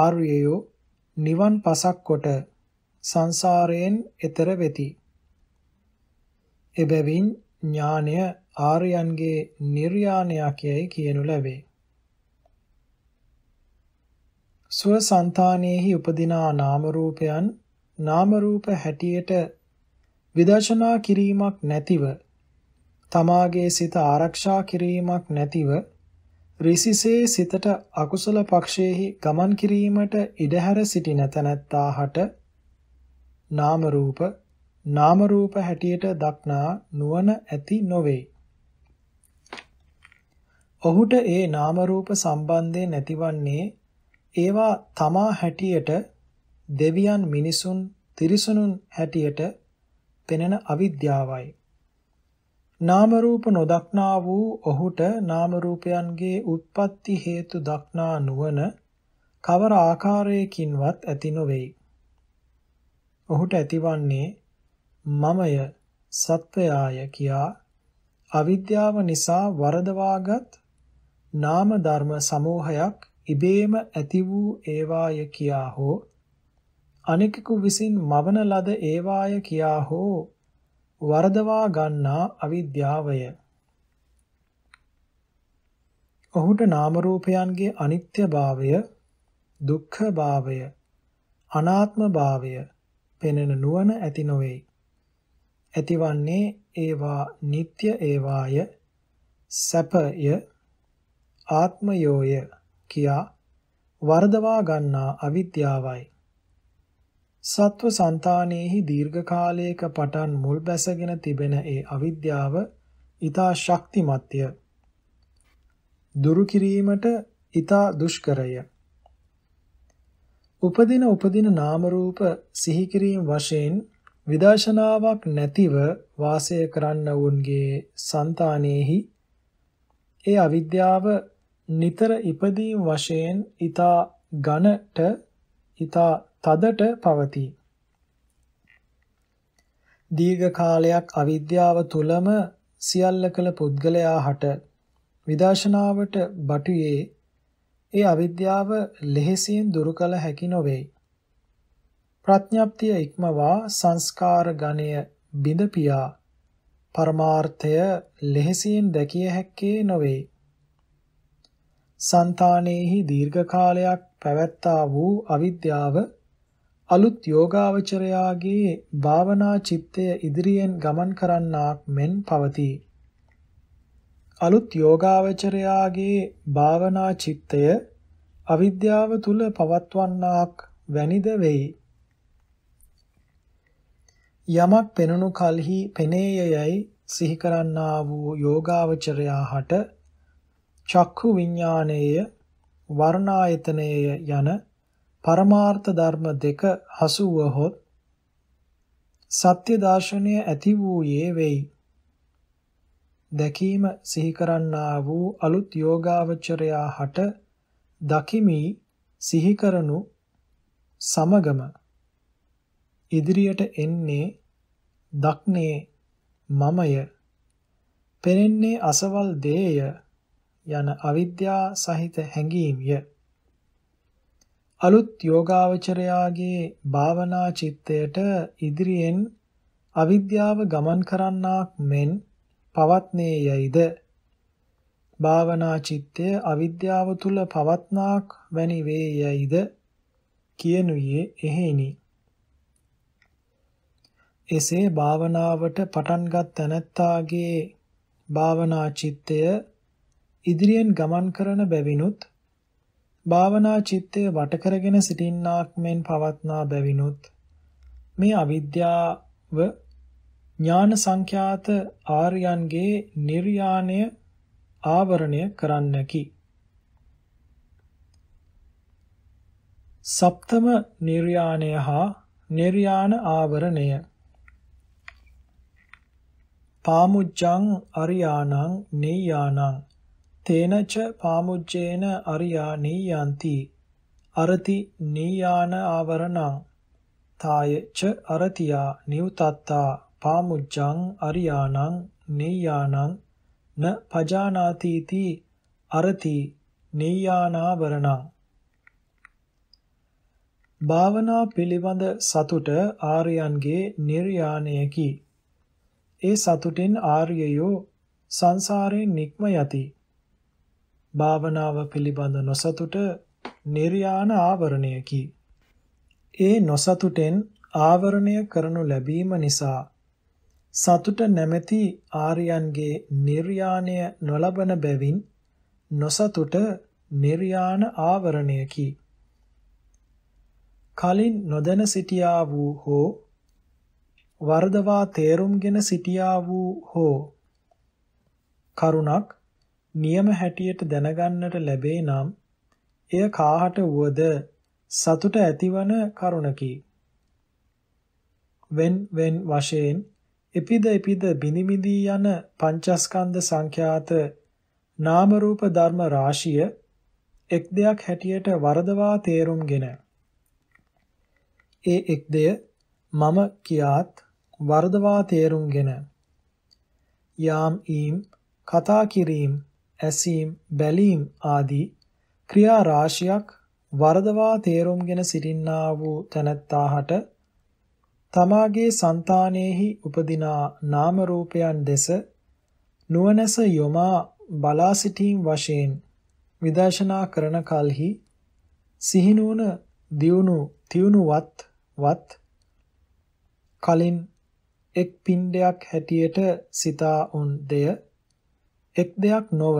ආර්යයෝ නිවන් පසක් කොට සංසාරයෙන් එතර වෙති. එබැවින් ඥානය ආර්යයන්ගේ නිර්යාණයක් යැයි කියනු ලැබේ. සුවසංතානෙහි උපදිනා නාම රූපයන් නාම රූප හැටියට විදර්ශනා කිරීමක් නැතිව තමාගේ සිත ආරක්ෂා කිරීමක් නැතිව ඍසිසේ සිතට අකුසල පක්ෂයේහි ගමන් කිරීමට ඉඩහැර සිටින තැනැත්තාහට නාම රූප නාම රූප හැටියට දක්නා නුවණ ඇති නොවේ. ඔහුට ඒ නාම රූප සම්බන්ධයෙන් නැතිවන්නේ ඒවා තමා හැටියට දෙවියන් මිනිසුන් තිරිසනුන් හැටියට පෙනෙන අවිද්‍යාවයි. නාම රූප නොදක්නා වූ ඔහුට නාම රූපයන්ගේ උත්පත්ති හේතු දක්නා නුවණ කවර ආකාරයකින්වත් ඇති නොවේයි. ඔහුට ඇතිවන්නේ මමය සත්වයාය කියා අවිද්‍යාව නිසා වරදවාගත් නාම ධර්ම සමූහයක් ඉබේම ඇති වූ ඒවාය කියා හෝ අනෙකෙකු විසින් මවන ලද ඒවාය කියා හෝ වරදවා ගන්නා අවිද්‍යාවය ඔහුට නාම රූපයන්ගේ අනිත්‍යභාවය, දුක්ඛභාවය, අනාත්මභාවය පෙනෙන නුවණ ඇති නොවේ. ඇතිවන්නේ ඒවා නিত্য ඒවාය, සැපය, ආත්මයෝය කියා වර්ධවා ගන්නා අවිද්‍යාවයි. සත්ව సంతානෙහි දීර්ඝ කාලයක පටන් මුල් බැසගෙන තිබෙන ඒ අවිද්‍යාව ඊතා ශක්තිමත්ය. දුරු කිරීමට ඊතා දුෂ්කරය. උපදින උපදින නාම රූප සිහි කිරීම වශයෙන් විදර්ශනාවක් නැතිව වාසය කරන්න වුන්ගේ సంతානෙහි ඒ අවිද්‍යාව නිතර ඉපදීම් වශයෙන් ඊතා ඝනට ඊතා තදට පවතී. දීර්ඝ කාලයක් අවිද්‍යාව තුලම සියල්ල කළ පුද්ගලයා හට විදර්ශනාවට බටුවේ ඒ අවිද්‍යාව ලෙහෙසියෙන් දුරු කළ හැකි නොවේ. ප්‍රඥාප්තිය ඉක්මවා සංස්කාර ගණය බිඳ පියා පරමාර්ථය ලෙහෙසියෙන් දැකිය හැක්කේ නොවේ. సంతානෙහි දීර්ඝ කාලයක් පැවැත්තා වූ අවිද්‍යාව අලුත් යෝගාවචරයාගේ භාවනා චිත්තය ඉදිරියෙන් ගමන් කරන්නාක් මෙන් පවතී. අලුත් යෝගාවචරයාගේ භාවනා චිත්තය අවිද්‍යාව තුල පවත්වන්නාක් වැනිද වෙයි. යමක් පෙනුණු කලෙහි පෙනේය යයි සිහි කරන්නා වූ යෝගාවචරයා හට චක්ඛු විඥානයේ වර්ණායතනයේ යන පරමාර්ථ ධර්ම දෙක හසු වහොත් සත්‍ය දර්ශනය ඇති වූයේ වෙයි. දැකීම සිහි කරන්නා වූ අලුත් යෝගාවචරයා හට දකිමි සිහි කරනු සමගම ඉදිරියට එන්නේ දක්නේ මමය පෙනෙන්නේ අසවල් දේය යන අවිද්‍යා සහිත හැඟීම්ය අලුත් යෝගාවචරයාගේ භාවනා චිත්තයට ඉදිරියෙන් අවිද්‍යාව ගමන් කරන්නාක් මෙන් පවත්නේ යයිද භාවනා චිත්තය අවිද්‍යාව තුල පවත්නාක් වැනි වේ යයිද කියනුයේ එහෙයිනි එසේ භාවනාවට පටන්ගත් තැනැත්තාගේ භාවනා චිත්තය ඉදිරියෙන් ගමන් කරන බැවිනුත් භාවනා චිත්තය වටකරගෙන සිටින්නාක් මෙන් පවත්නා බැවිනුත් මේ අවිද්‍යාව ඥාන සංඛ්‍යාත ආර්යයන්ගේ නිර්යාණය ආවරණය කරන්නකි. සප්තම නිර්යාණය හා නිර්යාණ ආවරණය පාමුජ්ජං අරියාණං නෙය්යාණං තේනච පාමුජ්ජේන අරියා නීයන්ති අරති නීයාන ආවරණං තාය ච අරතියා නියුතත්තා පාමුජ්ජං අරියාණං නීයාණං න පජානාතිති අරති නීයානාවරණං භාවනා පිළිබඳ සතුට ආර්යයන්ගේ නිර්යාණයකි ඒ සතුටින් ආර්යයෝ සංසාරයෙන් නික්ම යති භාවනාව පිළිබඳ නොසතුට නිර්යාණ ආවරණයකි. ඒ නොසතුටෙන් ආවරණය කරනු ලැබීම නිසා සතුට නැමැති ආර්යයන්ගේ නිර්යාණය නොලබන බැවින් නොසතුට නිර්යාණ ආවරණයකි. කලින් නොදැන සිටියා වූ හෝ වර්ධවා තේරුම්ගෙන සිටියා වූ හෝ කරුණක් නියම හැටියට දැනගන්නට ලැබේ නම් එය කාහට වුවද සතුට ඇතිවන කරුණකි. wen wen වශයෙන් එපිද එපිද බිනිමිදී යන පංචස්කන්ධ සංඛ්‍යාත නාම රූප ධර්ම රාශිය එක් දෙයක් හැටියට වරදවා තේරුම්ගෙන ඒ එක් දෙය මම කියාත් වරදවා තේරුම්ගෙන යාම් ඊම් කතා කිරීම ඇසීම්, බැලීම් ආදී ක්‍රියා රාශියක් වරදවා තේරුම්ගෙන සිටින්නා වූ තනත්තාහට තමාගේ సంతානෙහි උපදිනා නාම රූපයන් දෙස නුවණැස යොමා බලා සිටීම වශයෙන් විදර්ශනා කරන කලෙහි සිහිනුවන දියුණු තියුණුවත් වත් කලින් එක් පින්ඩයක් හැටියට සිතා උන් දෙය එක් දෙයක් නොව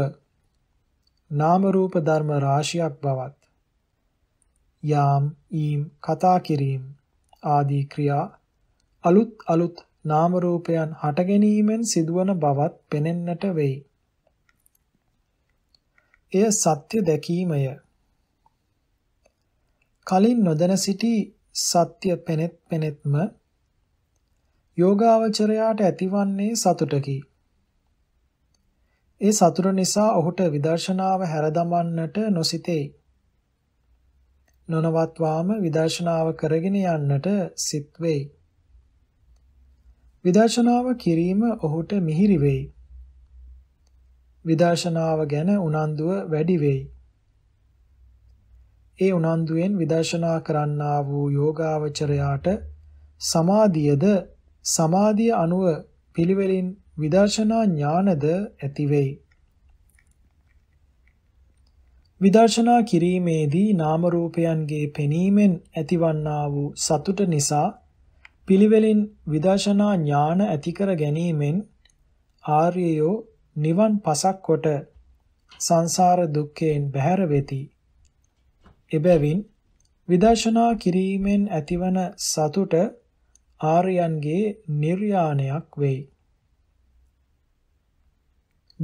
නාම රූප ධර්ම රාශියක් බවත් යාම් ඊම් කතා කිරීම ආදී ක්‍රියා අලුත් අලුත් නාම රූපයන් හට ගැනීමෙන් සිදුවන බවත් පෙනෙන්නට වෙයි. එය සත්‍ය දැකීමය. කලින් නොදැන සිටි සත්‍ය පෙනෙත් පෙනෙත්ම යෝගාවචරයාට ඇතිවන්නේ සතුටකි. ඒ සතුට නිසා ඔහුට විදර්ශනාව හැරදමන්නට නොසිතෙයි. නොනවත්වාම විදර්ශනාව කරගෙන යන්නට සිත් වෙයි. විදර්ශනාව කිරීම ඔහුට මිහිරි වෙයි. විදර්ශනාව ගැන උනන්දුව වැඩි වෙයි. ඒ උනන්දුවෙන් විදර්ශනා කරන්නා වූ යෝගාවචරයාට සමාධියද සමාධිය අනුව පිළිවෙලින් විදර්ශනා ඥානද ඇතිවෙයි. විදර්ශනා කිරීමේදී නාම රූපයන්ගේ පෙනීමෙන් ඇතිවන්නා වූ සතුට නිසා පිළිවෙලින් විදර්ශනා ඥාන ඇතිකර ගැනීමෙන් ආර්යයෝ නිවන් පසක් කොට සංසාර දුක්ඛයෙන් බැහැර වෙති. එබැවින් විදර්ශනා කිරීමෙන් ඇතිවන සතුට ආර්යයන්ගේ නිර්යාණයක් වෙයි.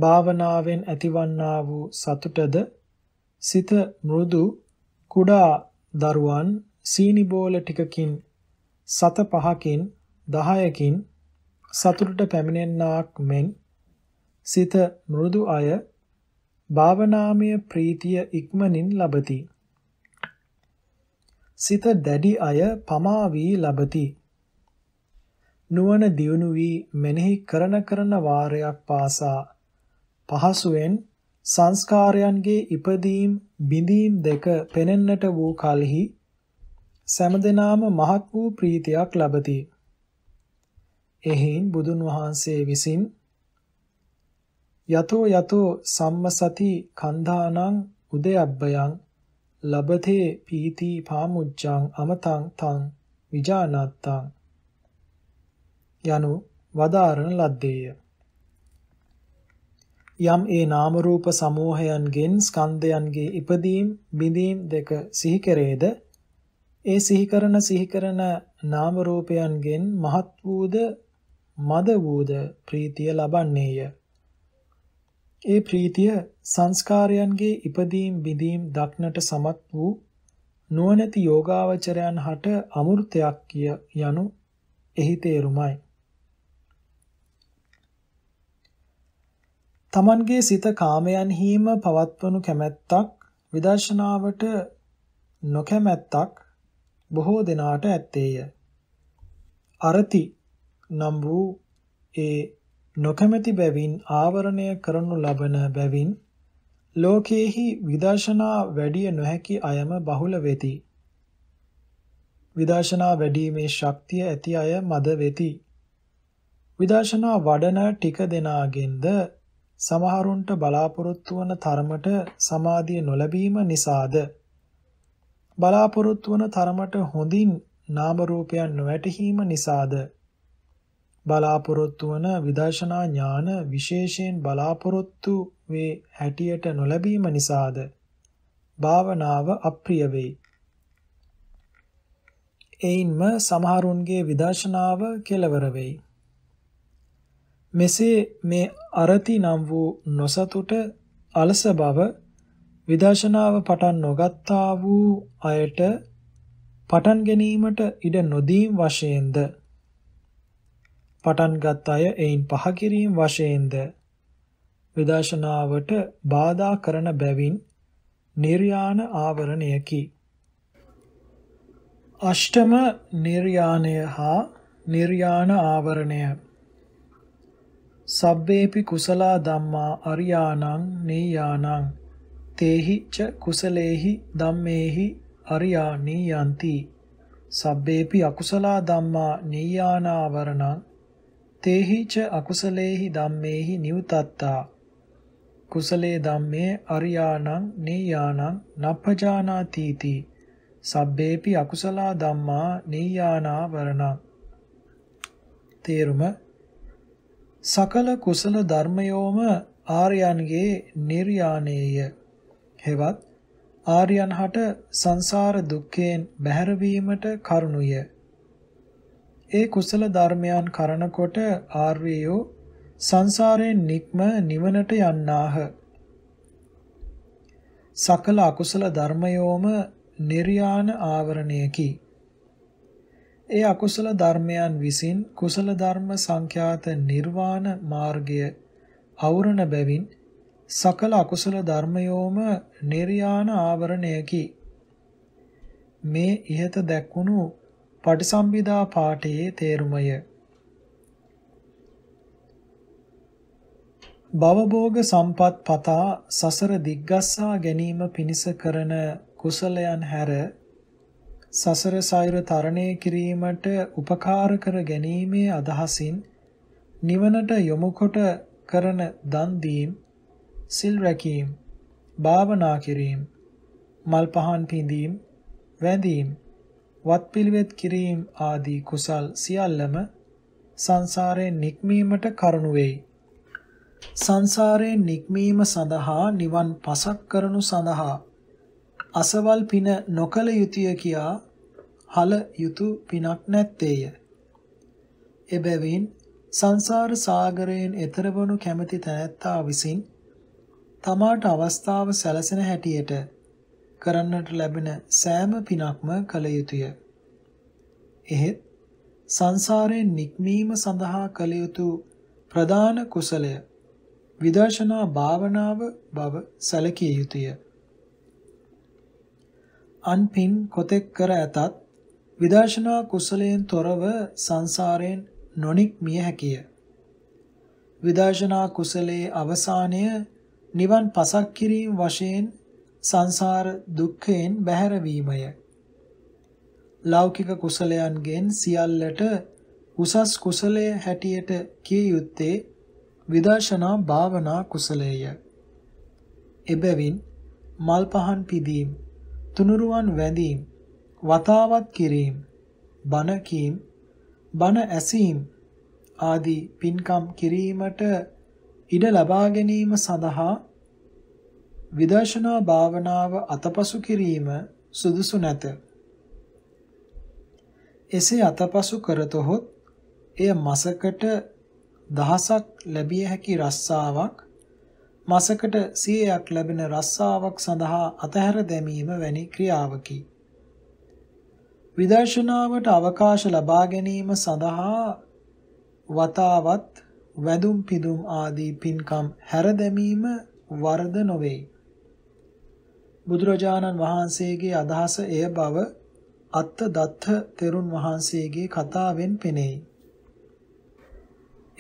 භාවනාවෙන් ඇතිවන්නා වූ සතුටද සිත මෘදු කුඩා දරුවන් සීනිබෝල ටිකකින් සත පහකින් දහයකින් සතුටට පැමිණෙන්නාක් මෙන් සිත මෘදු අය භාවනාමය ප්‍රීතිය ඉක්මනින් ලබති. සිත දැඩි අය පමා වී ලබති. නුවණ දියුණු වී මෙනෙහි කරන කරන වාරයක් පාසා පහසුවෙන් සංස්කාරයන්ගේ ඉපදීම් බිඳීම් දෙක පෙනෙන්නට වූ කලෙහි සෑමදෙනාම මහත් වූ ප්‍රීතියක් ලබති. එහින් බුදුන් වහන්සේ විසින් යතෝ යතෝ සම්මසති කන්දානං උදයබ්බයන් ලබතේ පීති පාමුච්ඡං අමතං තං විජානත්තං යනු වදාරණ ලද්දේය. යම් ඒ නාම රූප සමූහයන්ගෙන් ස්කන්ධයන්ගේ ඉපදීම් බිඳීම් දෙක සිහි කෙරේද ඒ සිහි කරන සිහි කරන නාම රූපයන්ගෙන් මහත් වූද මද වූද ප්‍රීතිය ලබන්නේය ඒ ප්‍රීතිය සංස්කාරයන්ගේ ඉපදීම් බිඳීම් දක්නට සමත් වූ නුවණැති යෝගාවචරයන් හට අමෘතයක් කිය යනු එහි තේරුමයි තමන්ගේ සිත කාමයන්හිම පවත්වනු කැමැත්තක් විදර්ශනාවට නොකැමැත්තක් බොහෝ දෙනාට ඇත්තේය. අරති නම් වූ ඒ නොකමැති බැවින් ආවරණය කරනු ලබන බැවින් ලෝකයේහි විදර්ශනා වැඩිය නොහැකි අයම බහුල වෙති. විදර්ශනා වැඩිීමේ ශක්තිය ඇති අය මද වෙති. විදර්ශනා වඩන ටික දෙනාගෙන්ද සමහරුන්ට බලාපොරොත්තු වන තරමට සමාධිය නොලැබීම නිසාද බලාපොරොත්තු වන තරමට හොඳින් නාම රූපයන් නොවැටහීම නිසාද බලාපොරොත්තු වන විදර්ශනා ඥාන විශේෂයෙන් බලාපොරොත්තු වේ හැටියට නොලැබීම නිසාද භාවනාව අප්‍රිය වේ එයින්ම සමහරුන්ගේ විදර්ශනාව කෙලවර වෙයි මෙසේ මේ අරති නම් වූ නොසතුට අලස බව විදර්ශනාව පටන් නොගත්තා වූ අයට පටන් ගැනීමට ඉඩ නොදීම් වශයෙන්ද පටන්ගත් අය එයින් පහ කිරීම වශයෙන්ද විදර්ශනාවට බාධා කරන බැවින් නිර්යාණ ආවරණයකි අෂ්ටම නිර්යාණය හා නිර්යාණ ආවරණය සබ්බේපි කුසලා ධම්මා අරියාණං නීයාණං තේහි ච කුසලේහි ධම්මේහි අරියා නීයන්ති සබ්බේපි අකුසලා ධම්මා නීයානාවරණං තේහි ච අකුසලේහි ධම්මේහි නිවතත්තා කුසලේ ධම්මේ අරියාණං නීයාණං නප්පජානාතිති සබ්බේපි අකුසලා ධම්මා නීයානාවරණං තේරුම සකල කුසල ධර්මයෝම ආර්යයන්ගේ නිර්යාණේය. හෙවත් ආර්යයන් හට සංසාර දුක්ඛයෙන් බැහැර වීමට කරුණුය. ඒ කුසල ධර්මයන් කරනකොට ආර්යයෝ සංසාරයෙන් නික්ම නිවනට යන්නාහ. සකල අකුසල ධර්මයෝම නිර්යාණ ආවරණයකි. ඒ අකුසල ධර්මයන් විසින් කුසල ධර්ම සංඛ්‍යාත නිර්වාණ මාර්ගය අවරණ බැවින් සකල අකුසල ධර්මයෝම නිර්යාණ ආවරණයකි. මේ ইহත දැක්වුණු පටිසම්භිදා පාඨයේ තේරුමය. භවභෝග සම්පත් පතා සසර දිග්ගස්සා ගැනීම පිණිස කරන කුසලයන් හැර සසර සයුර තරණය කිරීමට උපකාර කර ගැනීමේ අදහසින් නිවනට යොමු කොට කරන දන් දීම්, සිල් රැකීම, භාවනා කිරීම, මල් පහන් පිඳීම, වැඳීම, වත්පිළිවෙත් කිරීම ආදී කුසල් සියල්ලම සංසාරයෙන් නික්මීමට කරුණු වෙයි. සංසාරයෙන් නික්මීම සඳහා නිවන් පසක් කරනු සඳහා අසවල් පින නොකල යුතුය කියා හල යුතු පිනක් නැත්තේය. එබැවින් සංසාර සාගරයෙන් එතර වනු කැමැති තැනැත්තා විසින් තමාට අවස්ථාව සැලසෙන හැටියට කරන්නට ලැබෙන සෑම පිනක්ම කළ යුතුය. එහෙත් සංසාරයෙන් නික්මීම සඳහා කළ යුතු ප්‍රධාන කුසලය විදර්ශනා භාවනාව බව සැලකිය යුතුය. අන් පින් කොතෙක් කර ඇතත් විදර්ශනා කුසලයෙන් තොරව සංසාරයෙන් නොනික්මිය හැකිය. විදර්ශනා කුසලයේ අවසානය නිවන් පසක් කිරීම වශයෙන් සංසාර දුක්ඛයෙන් බැහැර වීමය. ලෞකික කුසලයන්ගෙන් සියල්ලට උසස් කුසලය හැටියට කිය යුත්තේ විදර්ශනා භාවනා කුසලය. එබැවින් මල් පහන් පිදීම තුනුරුවන් වැඳීම් වතාවත් කිරීම බණ කීම් බණ ඇසීම් ආදී පින්කම් කිරීමට ඉඩ ලබා ගැනීම සඳහා විදර්ශනා භාවනාව අතපසු කිරීම සුදුසු නැත. එසේ අතපසු කරතොත් එය මසකට දහසක් ලැබිය හැකි රස්සාවක් මසකට 100ක් ලැබෙන රස්සාවක් සඳහා අතහැර දැමීම වැනි ක්‍රියාවකි. විදර්ශනාවට අවකාශ ලබා ගැනීම සඳහා වතාවත් වැදුම් පිදුම් ආදී පින්කම් හැර දැමීම වරද නොවේ. බුදුරජාණන් වහන්සේගේ අදහස එය බව අත්ත දත්ත තෙරුන් වහන්සේගේ කතාවෙන් පෙනේ.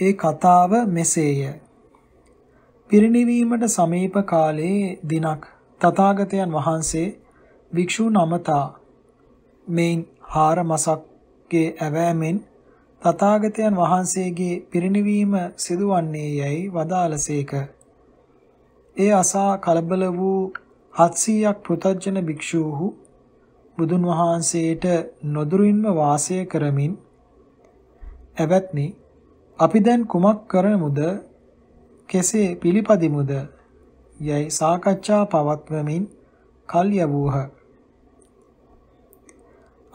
ඒ කතාව මෙසේය. පිරිණිවීමට සමීප කාලයේ දිනක් තථාගතයන් වහන්සේ භික්ෂූ නමතා මෙයින් හාර මසක්ගේ ඇවෑමෙන් තථාගතයන් වහන්සේගේ පිරිණිවීම සිදුවන්නේ යැයි වදාළසේක. ඒ අසා කලබල වූ 700ක් පෘතජන භික්ෂූහු බුදුන් වහන්සේට නොදුරින්ම වාසය කරමින් ඇවත්නි අපි දැන් කුමක් කරමුද කෙසේ පිළිපදිමුද යයි සාකච්ඡා පවත්වමින් කල් යවූහ.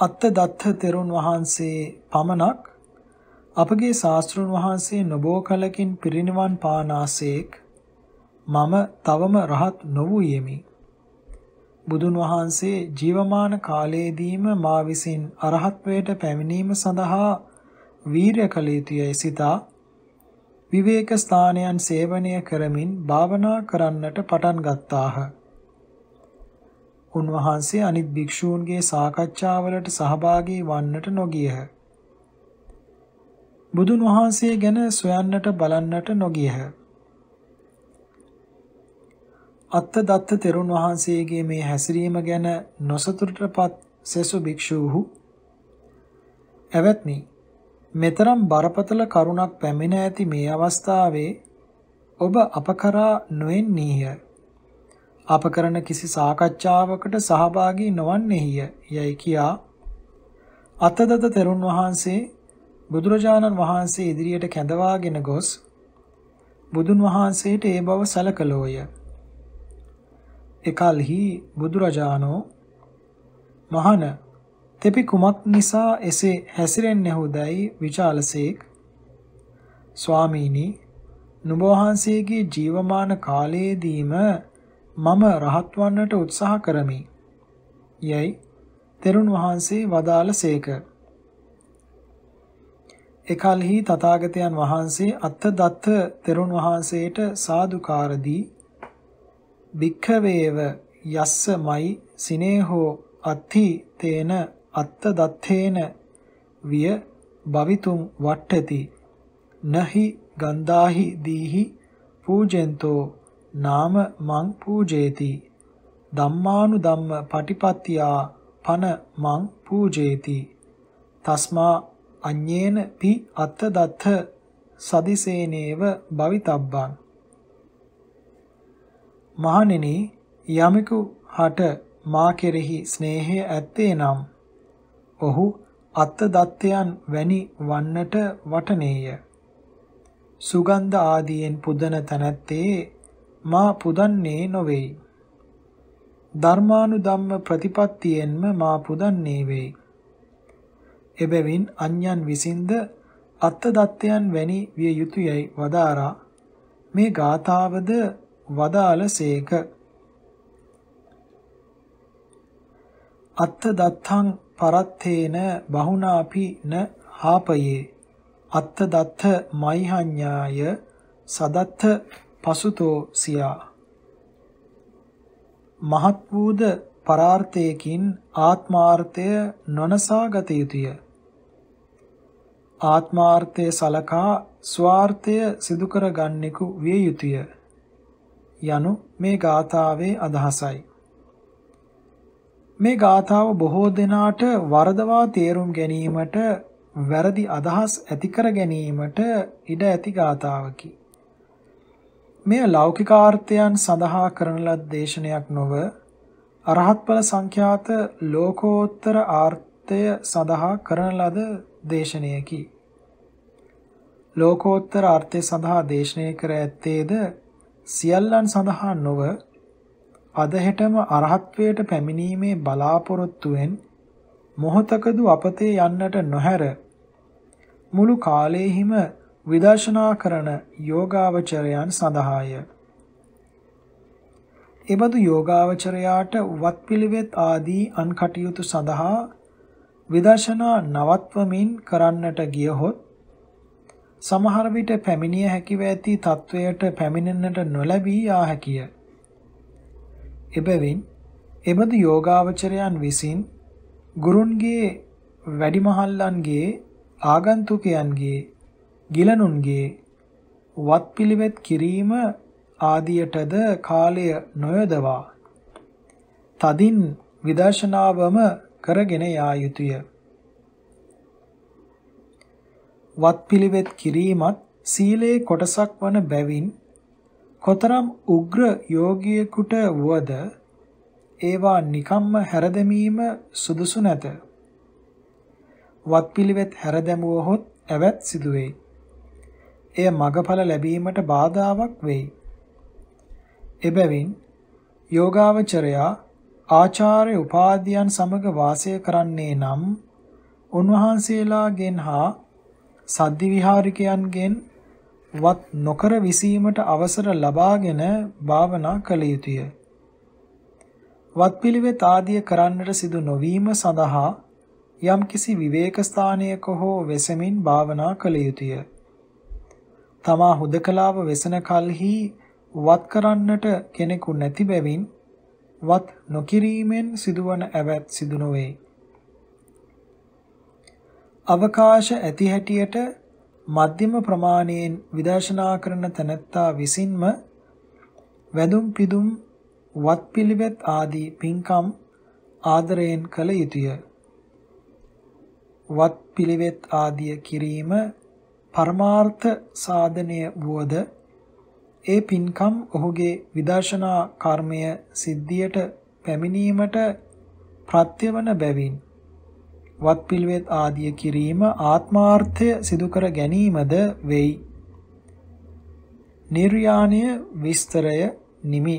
අත්ත දත්ත තෙරුන් වහන්සේ පමණක් අපගේ ශාස්ත්‍රුන් වහන්සේ නොබෝ කලකින් පිරිනිවන් පානාසේක් මම තවම රහත් නොවූයෙමි. බුදුන් වහන්සේ ජීවමාන කාලයේදීම මා විසින් අරහත්වයට පැමිණීම සඳහා වීරය කළ යුතුයයි සිතා විවේක ස්ථානයන් සේවනය කරමින් භාවනා කරන්නට පටන් ගත්තාහ. උන්වහන්සේ අනිත් භික්ෂූන්ගේ සාකච්ඡාවලට සහභාගී වන්නට නොගියහ. බුදුන් වහන්සේ ගැන සොයන්නට බලන්නට නොගියහ. අත්ත දත්ත තෙරුන් වහන්සේගේ මේ හැසිරීම ගැන නොසතුටටපත් සෙසු භික්ෂූහු ඇවත්නි මෙතරම් බරපතල කරුණක් පැමිණ ඇති මේ අවස්ථාවේ ඔබ අප කරා නොෙන්නේය. අප කරන කිසි සාකච්ඡාවකට සහභාගී නොවන්නේය යයි කියා අතදද තෙරුන් වහන්සේ බුදුරජාණන් වහන්සේ ඉදිරියට කැඳවාගෙන ගොස් බුදුන් වහන්සේට ඒ බව සැලකලෝය. එකල්හි බුදුරජාණෝ මහණ තෙපි කුමක් නිසා එසේ හැසිරෙන්නේ හොදයි විචාලසේක් ස්වාමීනි නුඹ වහන්සේගේ ජීවමාන කාලයේදීම මම රහත් වන්නට උත්සාහ කරමි යයි තෙරුන් වහන්සේ වදාළසේක එකල්හි තථාගතයන් වහන්සේ අත්තදත්ත තෙරුන් වහන්සේට සාදුකාරදී භික්ඛවේව යස්ස මයි සිනේහෝ අත්ථි තේන අත්ත දත්තේන විය භවිතුම් වට්ඨති නහි ගන්ධාහි දීහි පූජෙන්තෝ නාම මං පූජේති ධම්මානු ධම්ම පටිපත්තියා පන මං පූජේති තස්මා අඤ්ඤේන පි අත්ත දත්ත සදිසේනේව භවිතබ්බං මහණෙනි යමෙකු හට මා කෙරෙහි ස්නේහය ඇත්තේ නම් ඔහු අත්ත දත්තයන් වැනි වන්නට වටනේය. සුගන්ධ ආදීෙන් පුදන තැනැත්තේ මා පුදන්නේ නොවේයි. ධර්මානු ධම්ම ප්‍රතිපත්තියෙන්ම මා පුදන්නේ වෙයි. එබැවින් අන්‍යන් විසින්ද අත්ත දත්තයන් වැනි විය යුතුයයි වදාරා මේ ගාථාවද වදාළ සේක. අත්ත දත්තං පරත්තේන බහුනාපි න හාපයේ අත්ත දත්ත මයිහඤ්ඤාය සදත්ත පසුතෝ සියා මහත් වූද පරාර්ථයකින් ආත්මාර්ථය නොනසා ගත යුතුය ආත්මාර්ථය සලකා ස්වార్థය සිදු කරගන්නෙකු විය යුතුය යනු මේ ගාථාවේ අදහසයි මේ ගාථාව බොහෝ දෙනාට වරදවා තේරුම් ගැනීමට වැරදි අදහස් ඇති කර ගැනීමට ඉඩ ඇති ගාථාවකි. මෙය ලෞකිකාර්ථයන් සඳහා කරන ලද දේශනයක් නොව අරහත්ඵල සංඛ්‍යාත ලෝකෝත්තර ආර්ථය සඳහා කරන ලද දේශනයකි. ලෝකෝත්තර ආර්ථය සඳහා දේශනය කර ඇත්තේද සියල්ලන් සඳහා නොව අදහෙටම අරහත්වයට පැමිණීමේ බලාපොරොත්තුවෙන් මොහතකදු අපතේ යන්නට නොහැර මුළු කාලයෙහිම විදර්ශනා කරන යෝගාවචරයන් සඳහාය. එබඳු යෝගාවචරයාට වත්පිළිවෙත් ආදී අන් කටයුතු සඳහා විදර්ශනා නවත්වමින් කරන්නට ගියහොත් සමහර විට පැමිණිය හැකිව ඇති තත්වයට පැමිණෙන්නට නොලැබී ආ හැකිය. එබැවින් එබඳු යෝගාවචරයන් විසින් ගුරුන්ගේ වැඩිමහල්ලන්ගේ ආගන්තුකයන්ගේ ගිලනුන්ගේ වත්පිළිවෙත් කිරීම ආදියටද කාලය නොයදවා තදින් විදර්ශනාවම කරගෙන යා යුතුය. වත්පිළිවෙත් කිරීමත් සීලේ කොටසක් වන බැවින් කොතරම් උග්‍ර යෝගියෙකුට වුවද ඒවා නිකම්ම හැරදැමීම සුදුසු නැත. වත්පිළිවෙත් හැරදැමුවහොත් ඇවැත් සිදුවේ. එය මගඵල ලැබීමට බාධාවක් වෙයි. එබැවින් යෝගාවචරයා ආචාර්ය උපාධියන් සමග වාසය කරන්නේ නම් උන්වහන්සේලාගෙන් හා සද්දි විහාරිකයන්ගෙන් වත් නොකර විසීමට අවසර ලබාගෙන භාවනා කළ යුතුය. වත්පිළිවෙත් ආදිය කරන්නට සිදු නොවීම සඳහා යම්කිසි විවේක ස්ථානයක හෝ වෙසමින් භාවනා කළ යුතුය. තමා හුදකලාව වෙසන කලෙහි වත් කරන්නට කෙනෙකු නැති බැවින් වත් නොකිරීමෙන් සිදුවන ඇවැත් සිදු නොවේ. අවකාශ ඇති හැටියට මධ්‍යම ප්‍රමාණයෙන් විදර්ශනා කරන තැනැත්තා විසින්ම වැඳුම් පිදුම් වත්පිළිවෙත් ආදී පින්කම් ආදරයෙන් කළ යුතුය. වත්පිළිවෙත් ආදිය කිරීම පරමාර්ථ සාධනය වුවද ඒ පින්කම් ඔහුගේ විදර්ශනා කර්මය සිද්ධියට පැමිණීමට ප්‍රත්‍යවන බැවින් වත් පිළිවෙත් ආදිය කිරීම ආත්මාර්ථය සිදු කර ගැනීමද වෙයි. නිර්යාණය විස්තරය නිමි